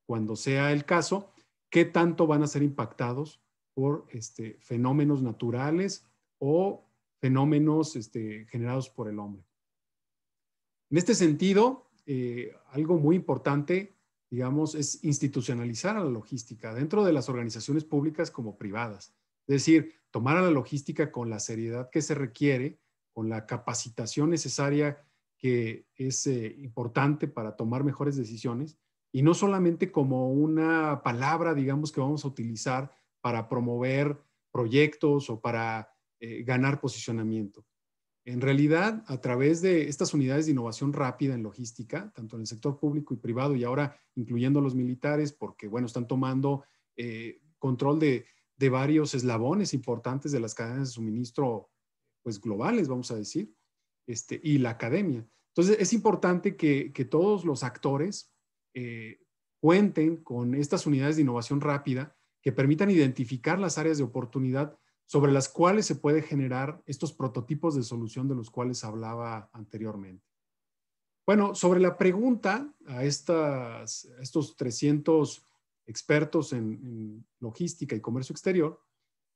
S1: cuando sea el caso, qué tanto van a ser impactados por este, fenómenos naturales o fenómenos este, generados por el hombre. En este sentido, eh, algo muy importante, digamos, es institucionalizar a la logística dentro de las organizaciones públicas como privadas. Es decir, tomar a la logística con la seriedad que se requiere, con la capacitación necesaria que es eh, importante para tomar mejores decisiones, y no solamente como una palabra, digamos, que vamos a utilizar para promover proyectos o para eh, ganar posicionamiento. En realidad, a través de estas unidades de innovación rápida en logística, tanto en el sector público y privado, y ahora incluyendo los militares, porque, bueno, están tomando eh, control de, de varios eslabones importantes de las cadenas de suministro pues globales, vamos a decir, este, y la academia. Entonces, es importante que, todos los actores eh, cuenten con estas unidades de innovación rápida que permitan identificar las áreas de oportunidad sobre las cuales se puede generar estos prototipos de solución de los cuales hablaba anteriormente. Bueno, sobre la pregunta a, estas, estos 300 expertos en, logística y comercio exterior,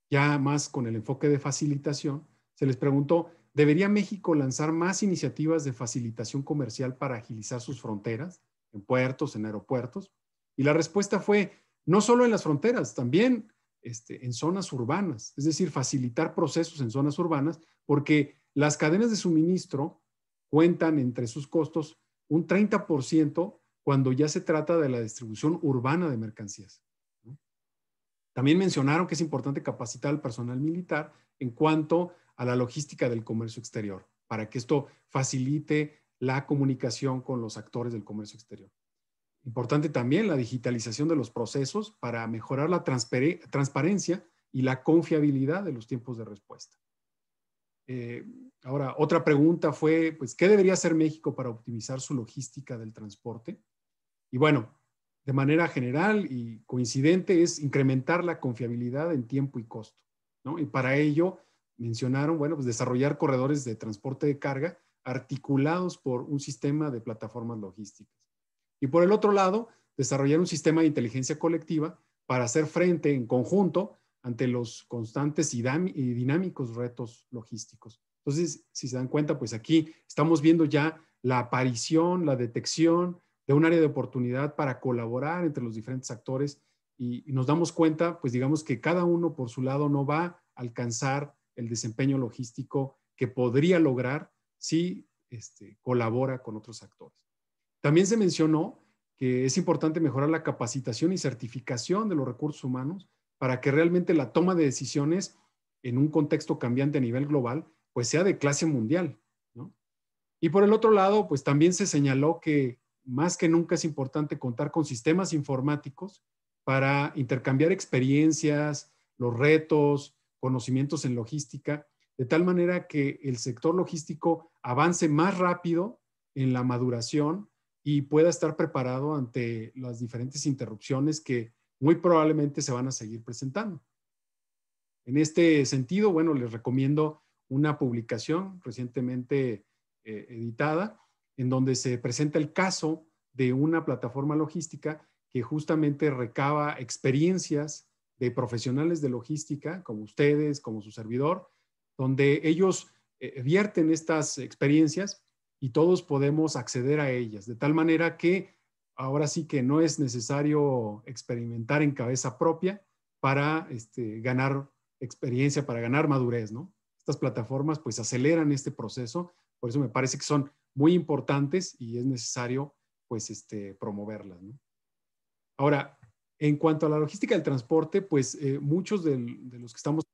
S1: ya más con el enfoque de facilitación, se les preguntó, ¿debería México lanzar más iniciativas de facilitación comercial para agilizar sus fronteras, en puertos, en aeropuertos? Y la respuesta fue, no solo en las fronteras, también este, en zonas urbanas, es decir, facilitar procesos en zonas urbanas, porque las cadenas de suministro cuentan entre sus costos un 30% cuando ya se trata de la distribución urbana de mercancías. También mencionaron que es importante capacitar al personal militar en cuanto a la logística del comercio exterior, para que esto facilite la comunicación con los actores del comercio exterior. Importante también la digitalización de los procesos para mejorar la transparencia y la confiabilidad de los tiempos de respuesta. Eh, ahora, otra pregunta fue, pues, ¿qué debería hacer México para optimizar su logística del transporte? Y bueno, de manera general y coincidente es incrementar la confiabilidad en tiempo y costo. ¿no? Y para ello mencionaron, bueno, pues desarrollar corredores de transporte de carga articulados por un sistema de plataformas logísticas. Y por el otro lado, desarrollar un sistema de inteligencia colectiva para hacer frente en conjunto ante los constantes y, y dinámicos retos logísticos. Entonces, si se dan cuenta, pues aquí estamos viendo ya la aparición, la detección, un área de oportunidad para colaborar entre los diferentes actores y, y nos damos cuenta, pues digamos que cada uno por su lado no va a alcanzar el desempeño logístico que podría lograr si este, colabora con otros actores. También se mencionó que es importante mejorar la capacitación y certificación de los recursos humanos para que realmente la toma de decisiones en un contexto cambiante a nivel global, pues sea de clase mundial. ¿no? Y por el otro lado, pues también se señaló que más que nunca es importante contar con sistemas informáticos para intercambiar experiencias, los retos, conocimientos en logística, de tal manera que el sector logístico avance más rápido en la maduración y pueda estar preparado ante las diferentes interrupciones que muy probablemente se van a seguir presentando. En este sentido, bueno, les recomiendo una publicación recientemente eh, editada en donde se presenta el caso de una plataforma logística que justamente recaba experiencias de profesionales de logística, como ustedes, como su servidor, donde ellos eh, vierten estas experiencias y todos podemos acceder a ellas, de tal manera que ahora sí que no es necesario experimentar en cabeza propia para este, ganar experiencia, para ganar madurez, ¿no? Estas plataformas pues aceleran este proceso, por eso me parece que son muy importantes y es necesario pues este, promoverlas. Ahora, en cuanto a la logística del transporte, pues eh, muchos de los que estamos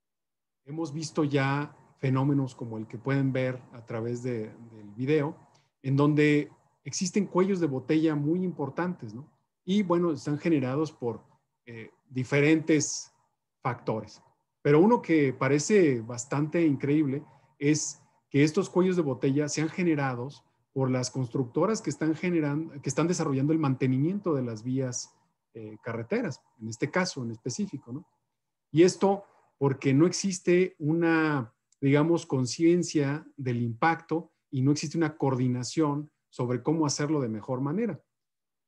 S1: hemos visto ya fenómenos como el que pueden ver a través de, del video, en donde existen cuellos de botella muy importantes, ¿no? Y bueno, están generados por eh, diferentes factores. Pero uno que parece bastante increíble es que estos cuellos de botella sean generados por las constructoras que están generando, que están desarrollando el mantenimiento de las vías eh, carreteras, en este caso en específico, ¿no? Y esto porque no existe una, digamos, conciencia del impacto y no existe una coordinación sobre cómo hacerlo de mejor manera.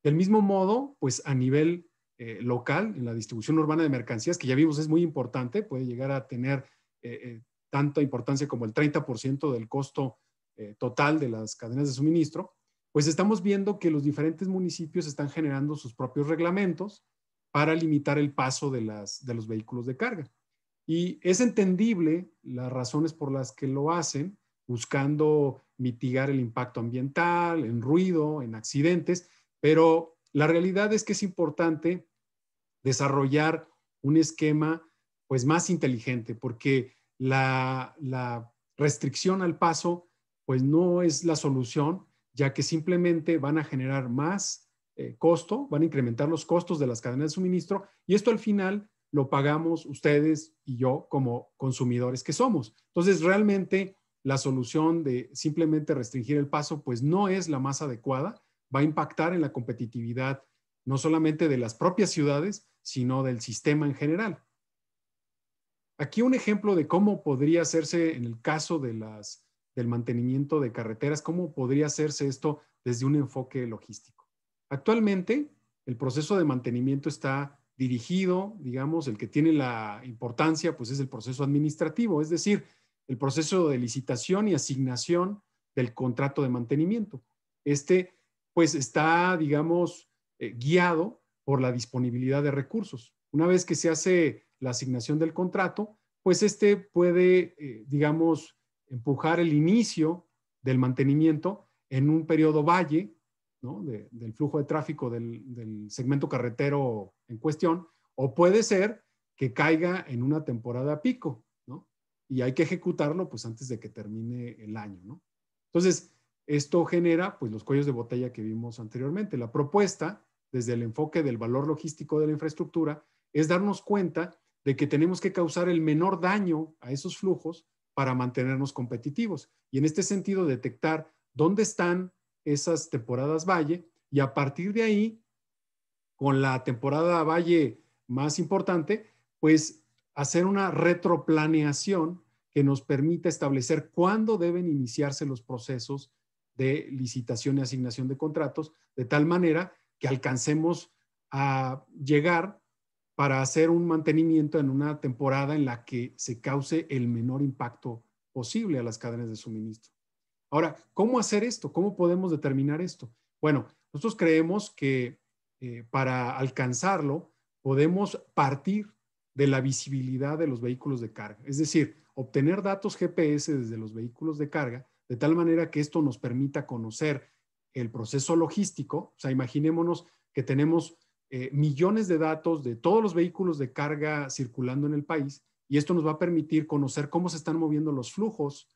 S1: Del mismo modo, pues a nivel eh, local, en la distribución urbana de mercancías, que ya vimos es muy importante, puede llegar a tener eh, tanta importancia como el 30% del costo eh, total de las cadenas de suministro, pues estamos viendo que los diferentes municipios están generando sus propios reglamentos para limitar el paso de, los vehículos de carga. Y es entendible las razones por las que lo hacen, buscando mitigar el impacto ambiental, en ruido, en accidentes, pero la realidad es que es importante desarrollar un esquema pues más inteligente, porque la restricción al paso pues no es la solución, ya que simplemente van a generar más eh, costo, van a incrementar los costos de las cadenas de suministro y esto al final lo pagamos ustedes y yo como consumidores que somos. Entonces, realmente la solución de simplemente restringir el paso, pues no es la más adecuada, va a impactar en la competitividad no solamente de las propias ciudades, sino del sistema en general. Aquí un ejemplo de cómo podría hacerse en el caso de las del mantenimiento de carreteras, cómo podría hacerse esto desde un enfoque logístico. Actualmente, el proceso de mantenimiento está dirigido, digamos, el que tiene la importancia, pues es el proceso administrativo, es decir, el proceso de licitación y asignación del contrato de mantenimiento. Este, pues, está, digamos, eh, guiado por la disponibilidad de recursos. Una vez que se hace la asignación del contrato, pues este puede, eh, digamos, empujar el inicio del mantenimiento en un periodo valle ¿no? del flujo de tráfico del, segmento carretero en cuestión, o puede ser que caiga en una temporada pico, ¿no? Y hay que ejecutarlo pues antes de que termine el año, Entonces, esto genera pues los cuellos de botella que vimos anteriormente. La propuesta, desde el enfoque del valor logístico de la infraestructura, es darnos cuenta de que tenemos que causar el menor daño a esos flujos para mantenernos competitivos. Y en este sentido, detectar dónde están esas temporadas valle y a partir de ahí, con la temporada valle más importante, pues hacer una retroplaneación que nos permita establecer cuándo deben iniciarse los procesos de licitación y asignación de contratos, de tal manera que alcancemos a llegar para hacer un mantenimiento en una temporada en la que se cause el menor impacto posible a las cadenas de suministro. Ahora, ¿cómo hacer esto? ¿Cómo podemos determinar esto? Bueno, nosotros creemos que eh, para alcanzarlo podemos partir de la visibilidad de los vehículos de carga, es decir, obtener datos GPS desde los vehículos de carga, de tal manera que esto nos permita conocer el proceso logístico. O sea, imaginémonos que tenemos eh, millones de datos de todos los vehículos de carga circulando en el país y esto nos va a permitir conocer cómo se están moviendo los flujos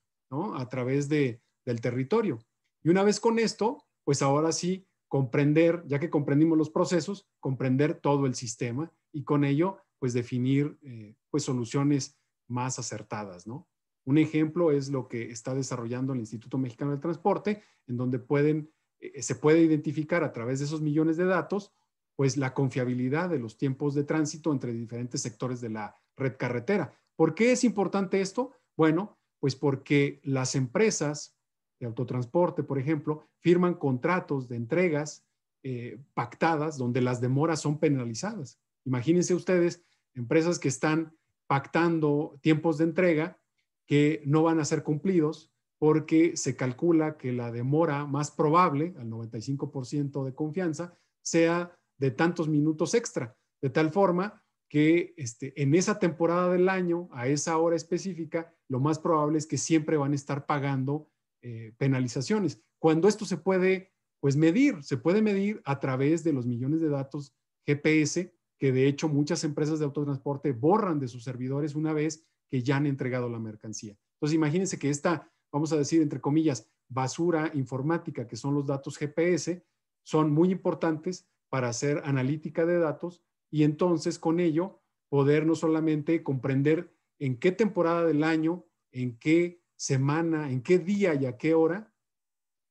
S1: a través del territorio. Y una vez con esto, pues ahora sí, comprender, ya que comprendimos los procesos, comprender todo el sistema y con ello, pues definir eh, pues soluciones más acertadas, ¿no? Un ejemplo es lo que está desarrollando el Instituto Mexicano del Transporte, en donde pueden, eh, se puede identificar a través de esos millones de datos pues la confiabilidad de los tiempos de tránsito entre diferentes sectores de la red carretera. ¿Por qué es importante esto? Bueno, pues porque las empresas de autotransporte, por ejemplo, firman contratos de entregas eh, pactadas donde las demoras son penalizadas. Imagínense ustedes empresas que están pactando tiempos de entrega que no van a ser cumplidos porque se calcula que la demora más probable, al 95% de confianza, sea de tantos minutos extra, de tal forma que este, en esa temporada del año, a esa hora específica, lo más probable es que siempre van a estar pagando eh, penalizaciones. Cuando esto se puede pues medir, se puede medir a través de los millones de datos GPS que de hecho muchas empresas de autotransporte borran de sus servidores una vez que ya han entregado la mercancía. Entonces imagínense que esta, vamos a decir entre comillas, basura informática que son los datos GPS, son muy importantes para hacer analítica de datos y entonces con ello poder no solamente comprender en qué temporada del año, en qué semana, en qué día y a qué hora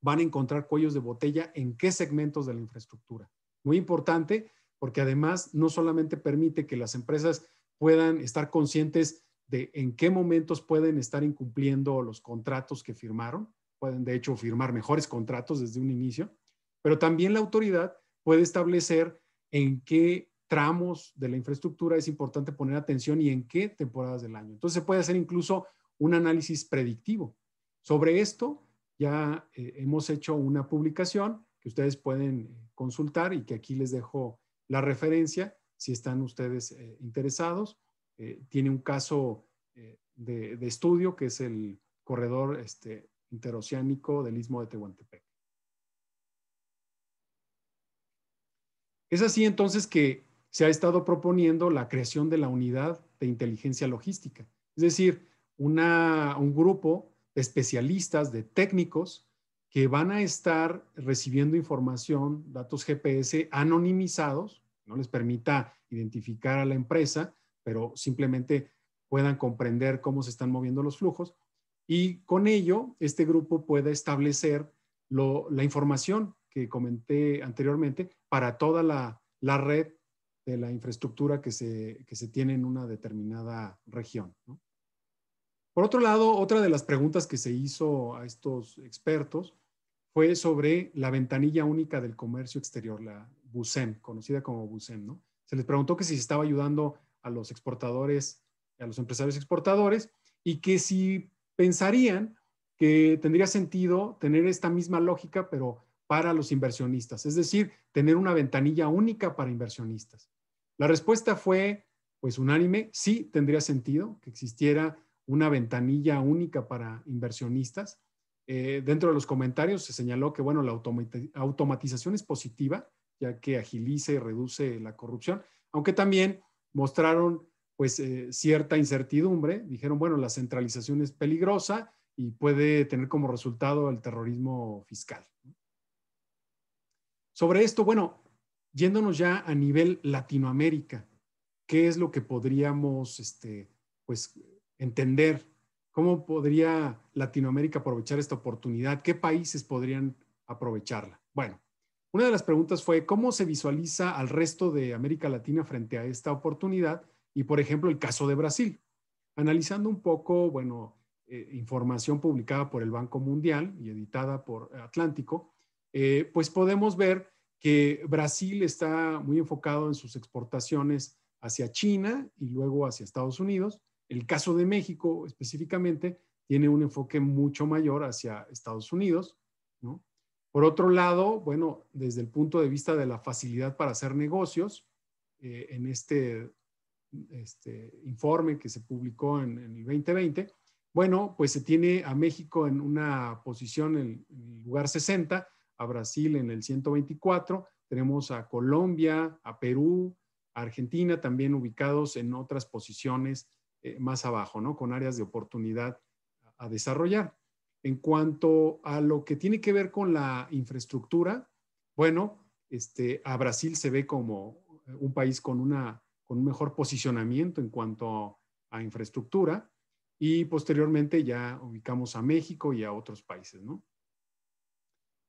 S1: van a encontrar cuellos de botella, en qué segmentos de la infraestructura. Muy importante porque además no solamente permite que las empresas puedan estar conscientes de en qué momentos pueden estar incumpliendo los contratos que firmaron, pueden de hecho firmar mejores contratos desde un inicio, pero también la autoridad puede establecer en qué tramos de la infraestructura es importante poner atención y en qué temporadas del año. Entonces se puede hacer incluso un análisis predictivo. Sobre esto ya eh, hemos hecho una publicación que ustedes pueden eh, consultar y que aquí les dejo la referencia si están ustedes eh, interesados. tiene un caso de, estudio que es el corredor este, interoceánico del istmo de Tehuantepec. Es así entonces que se ha estado proponiendo la creación de la unidad de inteligencia logística, es decir, un grupo de especialistas, de técnicos, que van a estar recibiendo información, datos GPS anonimizados, no les permita identificar a la empresa, pero simplemente puedan comprender cómo se están moviendo los flujos. Y con ello, este grupo pueda establecer la información que comenté anteriormente para toda la, la red de la infraestructura que se, que se, tiene en una determinada región. Por otro lado, otra de las preguntas que se hizo a estos expertos fue sobre la ventanilla única del comercio exterior, la BUSEM, conocida como BUSEM. ¿no? Se les preguntó que si se estaba ayudando a los exportadores, a los empresarios exportadores, y que si pensarían que tendría sentido tener esta misma lógica, pero para los inversionistas, es decir, tener una ventanilla única para inversionistas. La respuesta fue, pues unánime, sí tendría sentido que existiera una ventanilla única para inversionistas. Eh, dentro de los comentarios se señaló que, bueno, la automatización es positiva, ya que agiliza y reduce la corrupción, aunque también mostraron pues eh, cierta incertidumbre. Dijeron, bueno, la centralización es peligrosa y puede tener como resultado el terrorismo fiscal. Sobre esto, bueno, yéndonos ya a nivel Latinoamérica, ¿qué es lo que podríamos este, pues, entender? ¿Cómo podría Latinoamérica aprovechar esta oportunidad? ¿Qué países podrían aprovecharla? Bueno, una de las preguntas fue cómo se visualiza al resto de América Latina frente a esta oportunidad y, por ejemplo, el caso de Brasil. Analizando un poco, bueno, eh, información publicada por el Banco Mundial y editada por Atlántico, eh, pues podemos ver que Brasil está muy enfocado en sus exportaciones hacia China y luego hacia Estados Unidos. El caso de México específicamente tiene un enfoque mucho mayor hacia Estados Unidos. Por otro lado, bueno, desde el punto de vista de la facilidad para hacer negocios, eh, en este, este, informe que se publicó en, el 2020, bueno, pues se tiene a México en una posición en, en el lugar 60 a Brasil en el 124, tenemos a Colombia, a Perú, a Argentina también ubicados en otras posiciones eh, más abajo, ¿no? Con áreas de oportunidad a, desarrollar. En cuanto a lo que tiene que ver con la infraestructura, bueno, este, a Brasil se ve como eh, un país con, una, con un mejor posicionamiento en cuanto a infraestructura y posteriormente ya ubicamos a México y a otros países, ¿no?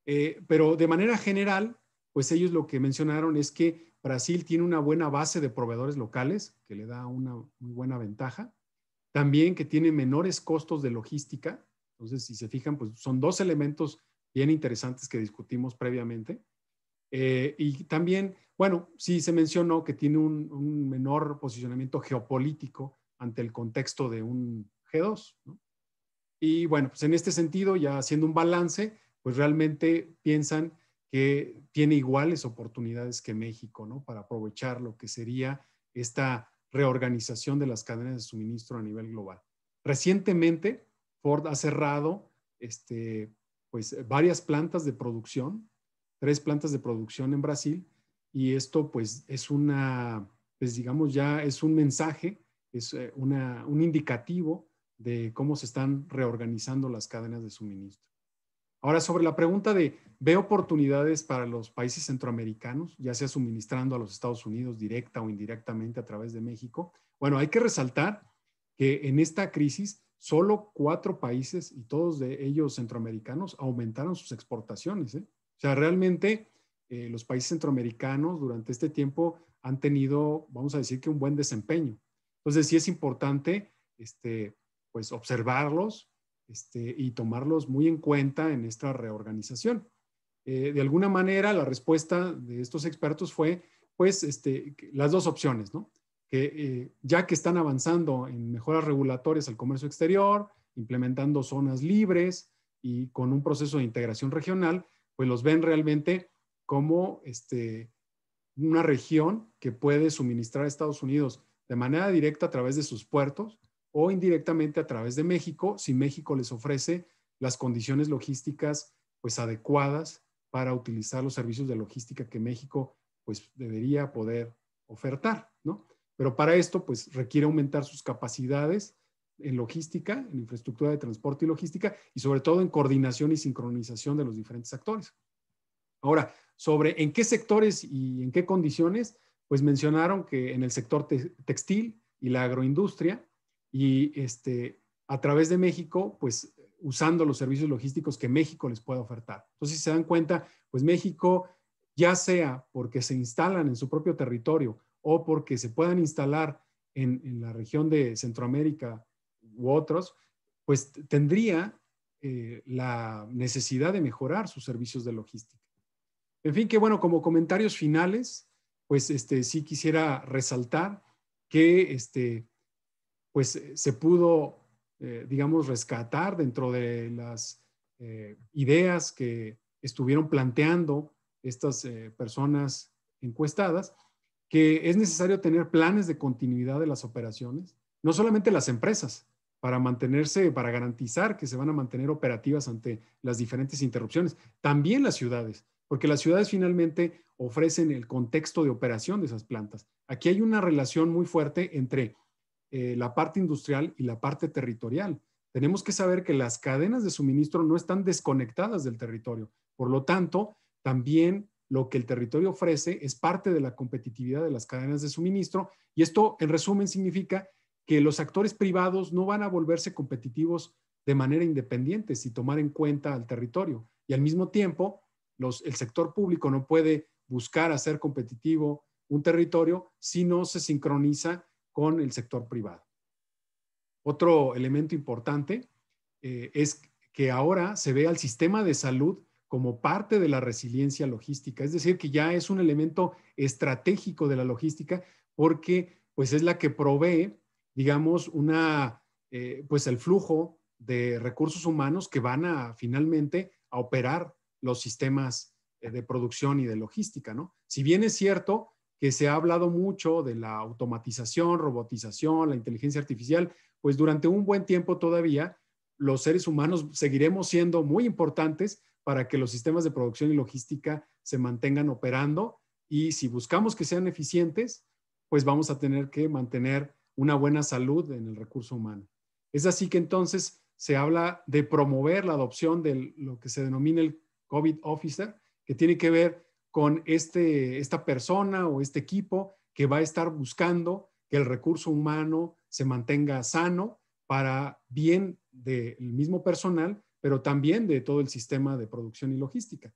S1: Eh, pero de manera general, pues ellos lo que mencionaron es que Brasil tiene una buena base de proveedores locales, que le da una muy buena ventaja. También que tiene menores costos de logística. Entonces, si se fijan, pues son dos elementos bien interesantes que discutimos previamente. Eh, y también, bueno, sí se mencionó que tiene un, menor posicionamiento geopolítico ante el contexto de un G2. Y bueno, pues en este sentido, ya haciendo un balance, pues realmente piensan que tiene iguales oportunidades que México, ¿no? Para aprovechar lo que sería esta reorganización de las cadenas de suministro a nivel global. Recientemente, Ford ha cerrado este, pues, varias plantas de producción, tres plantas de producción en Brasil, y esto pues es una, pues digamos ya es un mensaje, es eh, un indicativo de cómo se están reorganizando las cadenas de suministro. Ahora, sobre la pregunta de, ¿ve oportunidades para los países centroamericanos, ya sea suministrando a los Estados Unidos directa o indirectamente a través de México? Bueno, hay que resaltar que en esta crisis solo cuatro países y todos de ellos centroamericanos aumentaron sus exportaciones. ¿eh? O sea, realmente eh, los países centroamericanos durante este tiempo han tenido, vamos a decir que un buen desempeño. Entonces, sí es importante este, pues, observarlos, este, y tomarlos muy en cuenta en esta reorganización. Eh, de alguna manera, la respuesta de estos expertos fue, pues, este, las dos opciones, ¿no? Que eh, ya que están avanzando en mejoras regulatorias al comercio exterior, implementando zonas libres y con un proceso de integración regional, pues los ven realmente como este, una región que puede suministrar a Estados Unidos de manera directa a través de sus puertos o indirectamente a través de México, si México les ofrece las condiciones logísticas pues adecuadas para utilizar los servicios de logística que México pues debería poder ofertar, ¿no? Pero para esto pues requiere aumentar sus capacidades en logística, en infraestructura de transporte y logística y sobre todo en coordinación y sincronización de los diferentes actores. Ahora, sobre en qué sectores y en qué condiciones, pues mencionaron que en el sector textil y la agroindustria, y este, a través de México, pues usando los servicios logísticos que México les pueda ofertar. Entonces, si se dan cuenta, pues México, ya sea porque se instalan en su propio territorio o porque se puedan instalar en, la región de Centroamérica u otros, pues tendría eh, la necesidad de mejorar sus servicios de logística. En fin, que bueno, como comentarios finales, pues este, sí quisiera resaltar que este, pues eh, se pudo, eh, digamos, rescatar dentro de las eh, ideas que estuvieron planteando estas personas encuestadas, que es necesario tener planes de continuidad de las operaciones, no solamente las empresas, para mantenerse, para garantizar que se van a mantener operativas ante las diferentes interrupciones, también las ciudades, porque las ciudades finalmente ofrecen el contexto de operación de esas plantas. Aquí hay una relación muy fuerte entre eh, la parte industrial y la parte territorial. Tenemos que saber que las cadenas de suministro no están desconectadas del territorio. Por lo tanto, también lo que el territorio ofrece es parte de la competitividad de las cadenas de suministro y esto, en resumen, significa que los actores privados no van a volverse competitivos de manera independiente si tomar en cuenta al territorio. Y al mismo tiempo, el sector público no puede buscar hacer competitivo un territorio si no se sincroniza con el sector privado. Otro elemento importante eh, es que ahora se ve al sistema de salud como parte de la resiliencia logística, es decir, que ya es un elemento estratégico de la logística porque pues es la que provee, digamos, una, eh, pues el flujo de recursos humanos que van a finalmente a operar los sistemas eh, de producción y de logística, ¿no? Si bien es cierto, que se ha hablado mucho de la automatización, robotización, la inteligencia artificial, pues durante un buen tiempo todavía los seres humanos seguiremos siendo muy importantes para que los sistemas de producción y logística se mantengan operando y si buscamos que sean eficientes, pues vamos a tener que mantener una buena salud en el recurso humano. Es así que entonces se habla de promover la adopción de lo que se denomina el COVID Officer, que tiene que ver con este, esta persona o este equipo que va a estar buscando que el recurso humano se mantenga sano para bien del mismo personal, pero también de todo el sistema de producción y logística.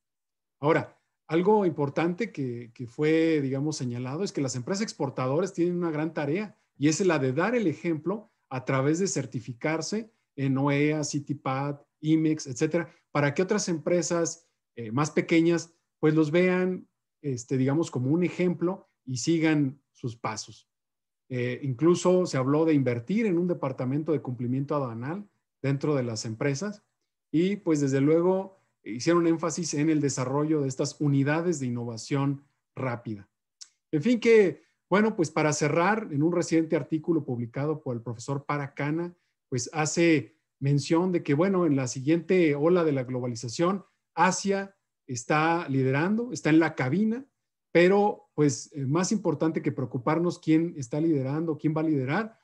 S1: Ahora, algo importante que, fue, digamos, señalado es que las empresas exportadoras tienen una gran tarea y es la de dar el ejemplo a través de certificarse en OEA, CityPad, IMEX, etcétera, para que otras empresas eh, más pequeñas pues los vean, este, digamos, como un ejemplo y sigan sus pasos. Eh, incluso se habló de invertir en un departamento de cumplimiento aduanal dentro de las empresas y pues desde luego hicieron énfasis en el desarrollo de estas unidades de innovación rápida. En fin que, bueno, pues para cerrar, en un reciente artículo publicado por el profesor Paracana, pues hace mención de que, bueno, en la siguiente ola de la globalización, Asia está liderando, está en la cabina, pero pues eh, más importante que preocuparnos quién está liderando, quién va a liderar,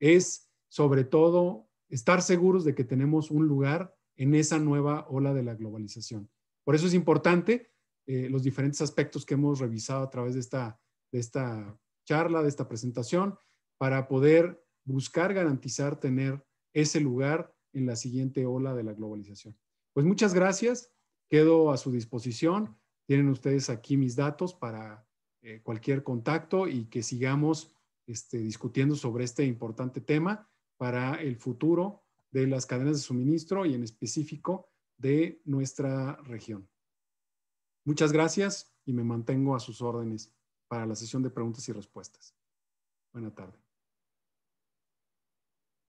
S1: es sobre todo estar seguros de que tenemos un lugar en esa nueva ola de la globalización. Por eso es importante eh, los diferentes aspectos que hemos revisado a través de esta, de esta charla, de esta presentación, para poder buscar garantizar tener ese lugar en la siguiente ola de la globalización. Pues muchas gracias. Quedo a su disposición. Tienen ustedes aquí mis datos para eh, cualquier contacto y que sigamos este, discutiendo sobre este importante tema para el futuro de las cadenas de suministro y en específico de nuestra región. Muchas gracias y me mantengo a sus órdenes para la sesión de preguntas y respuestas. Buena tarde.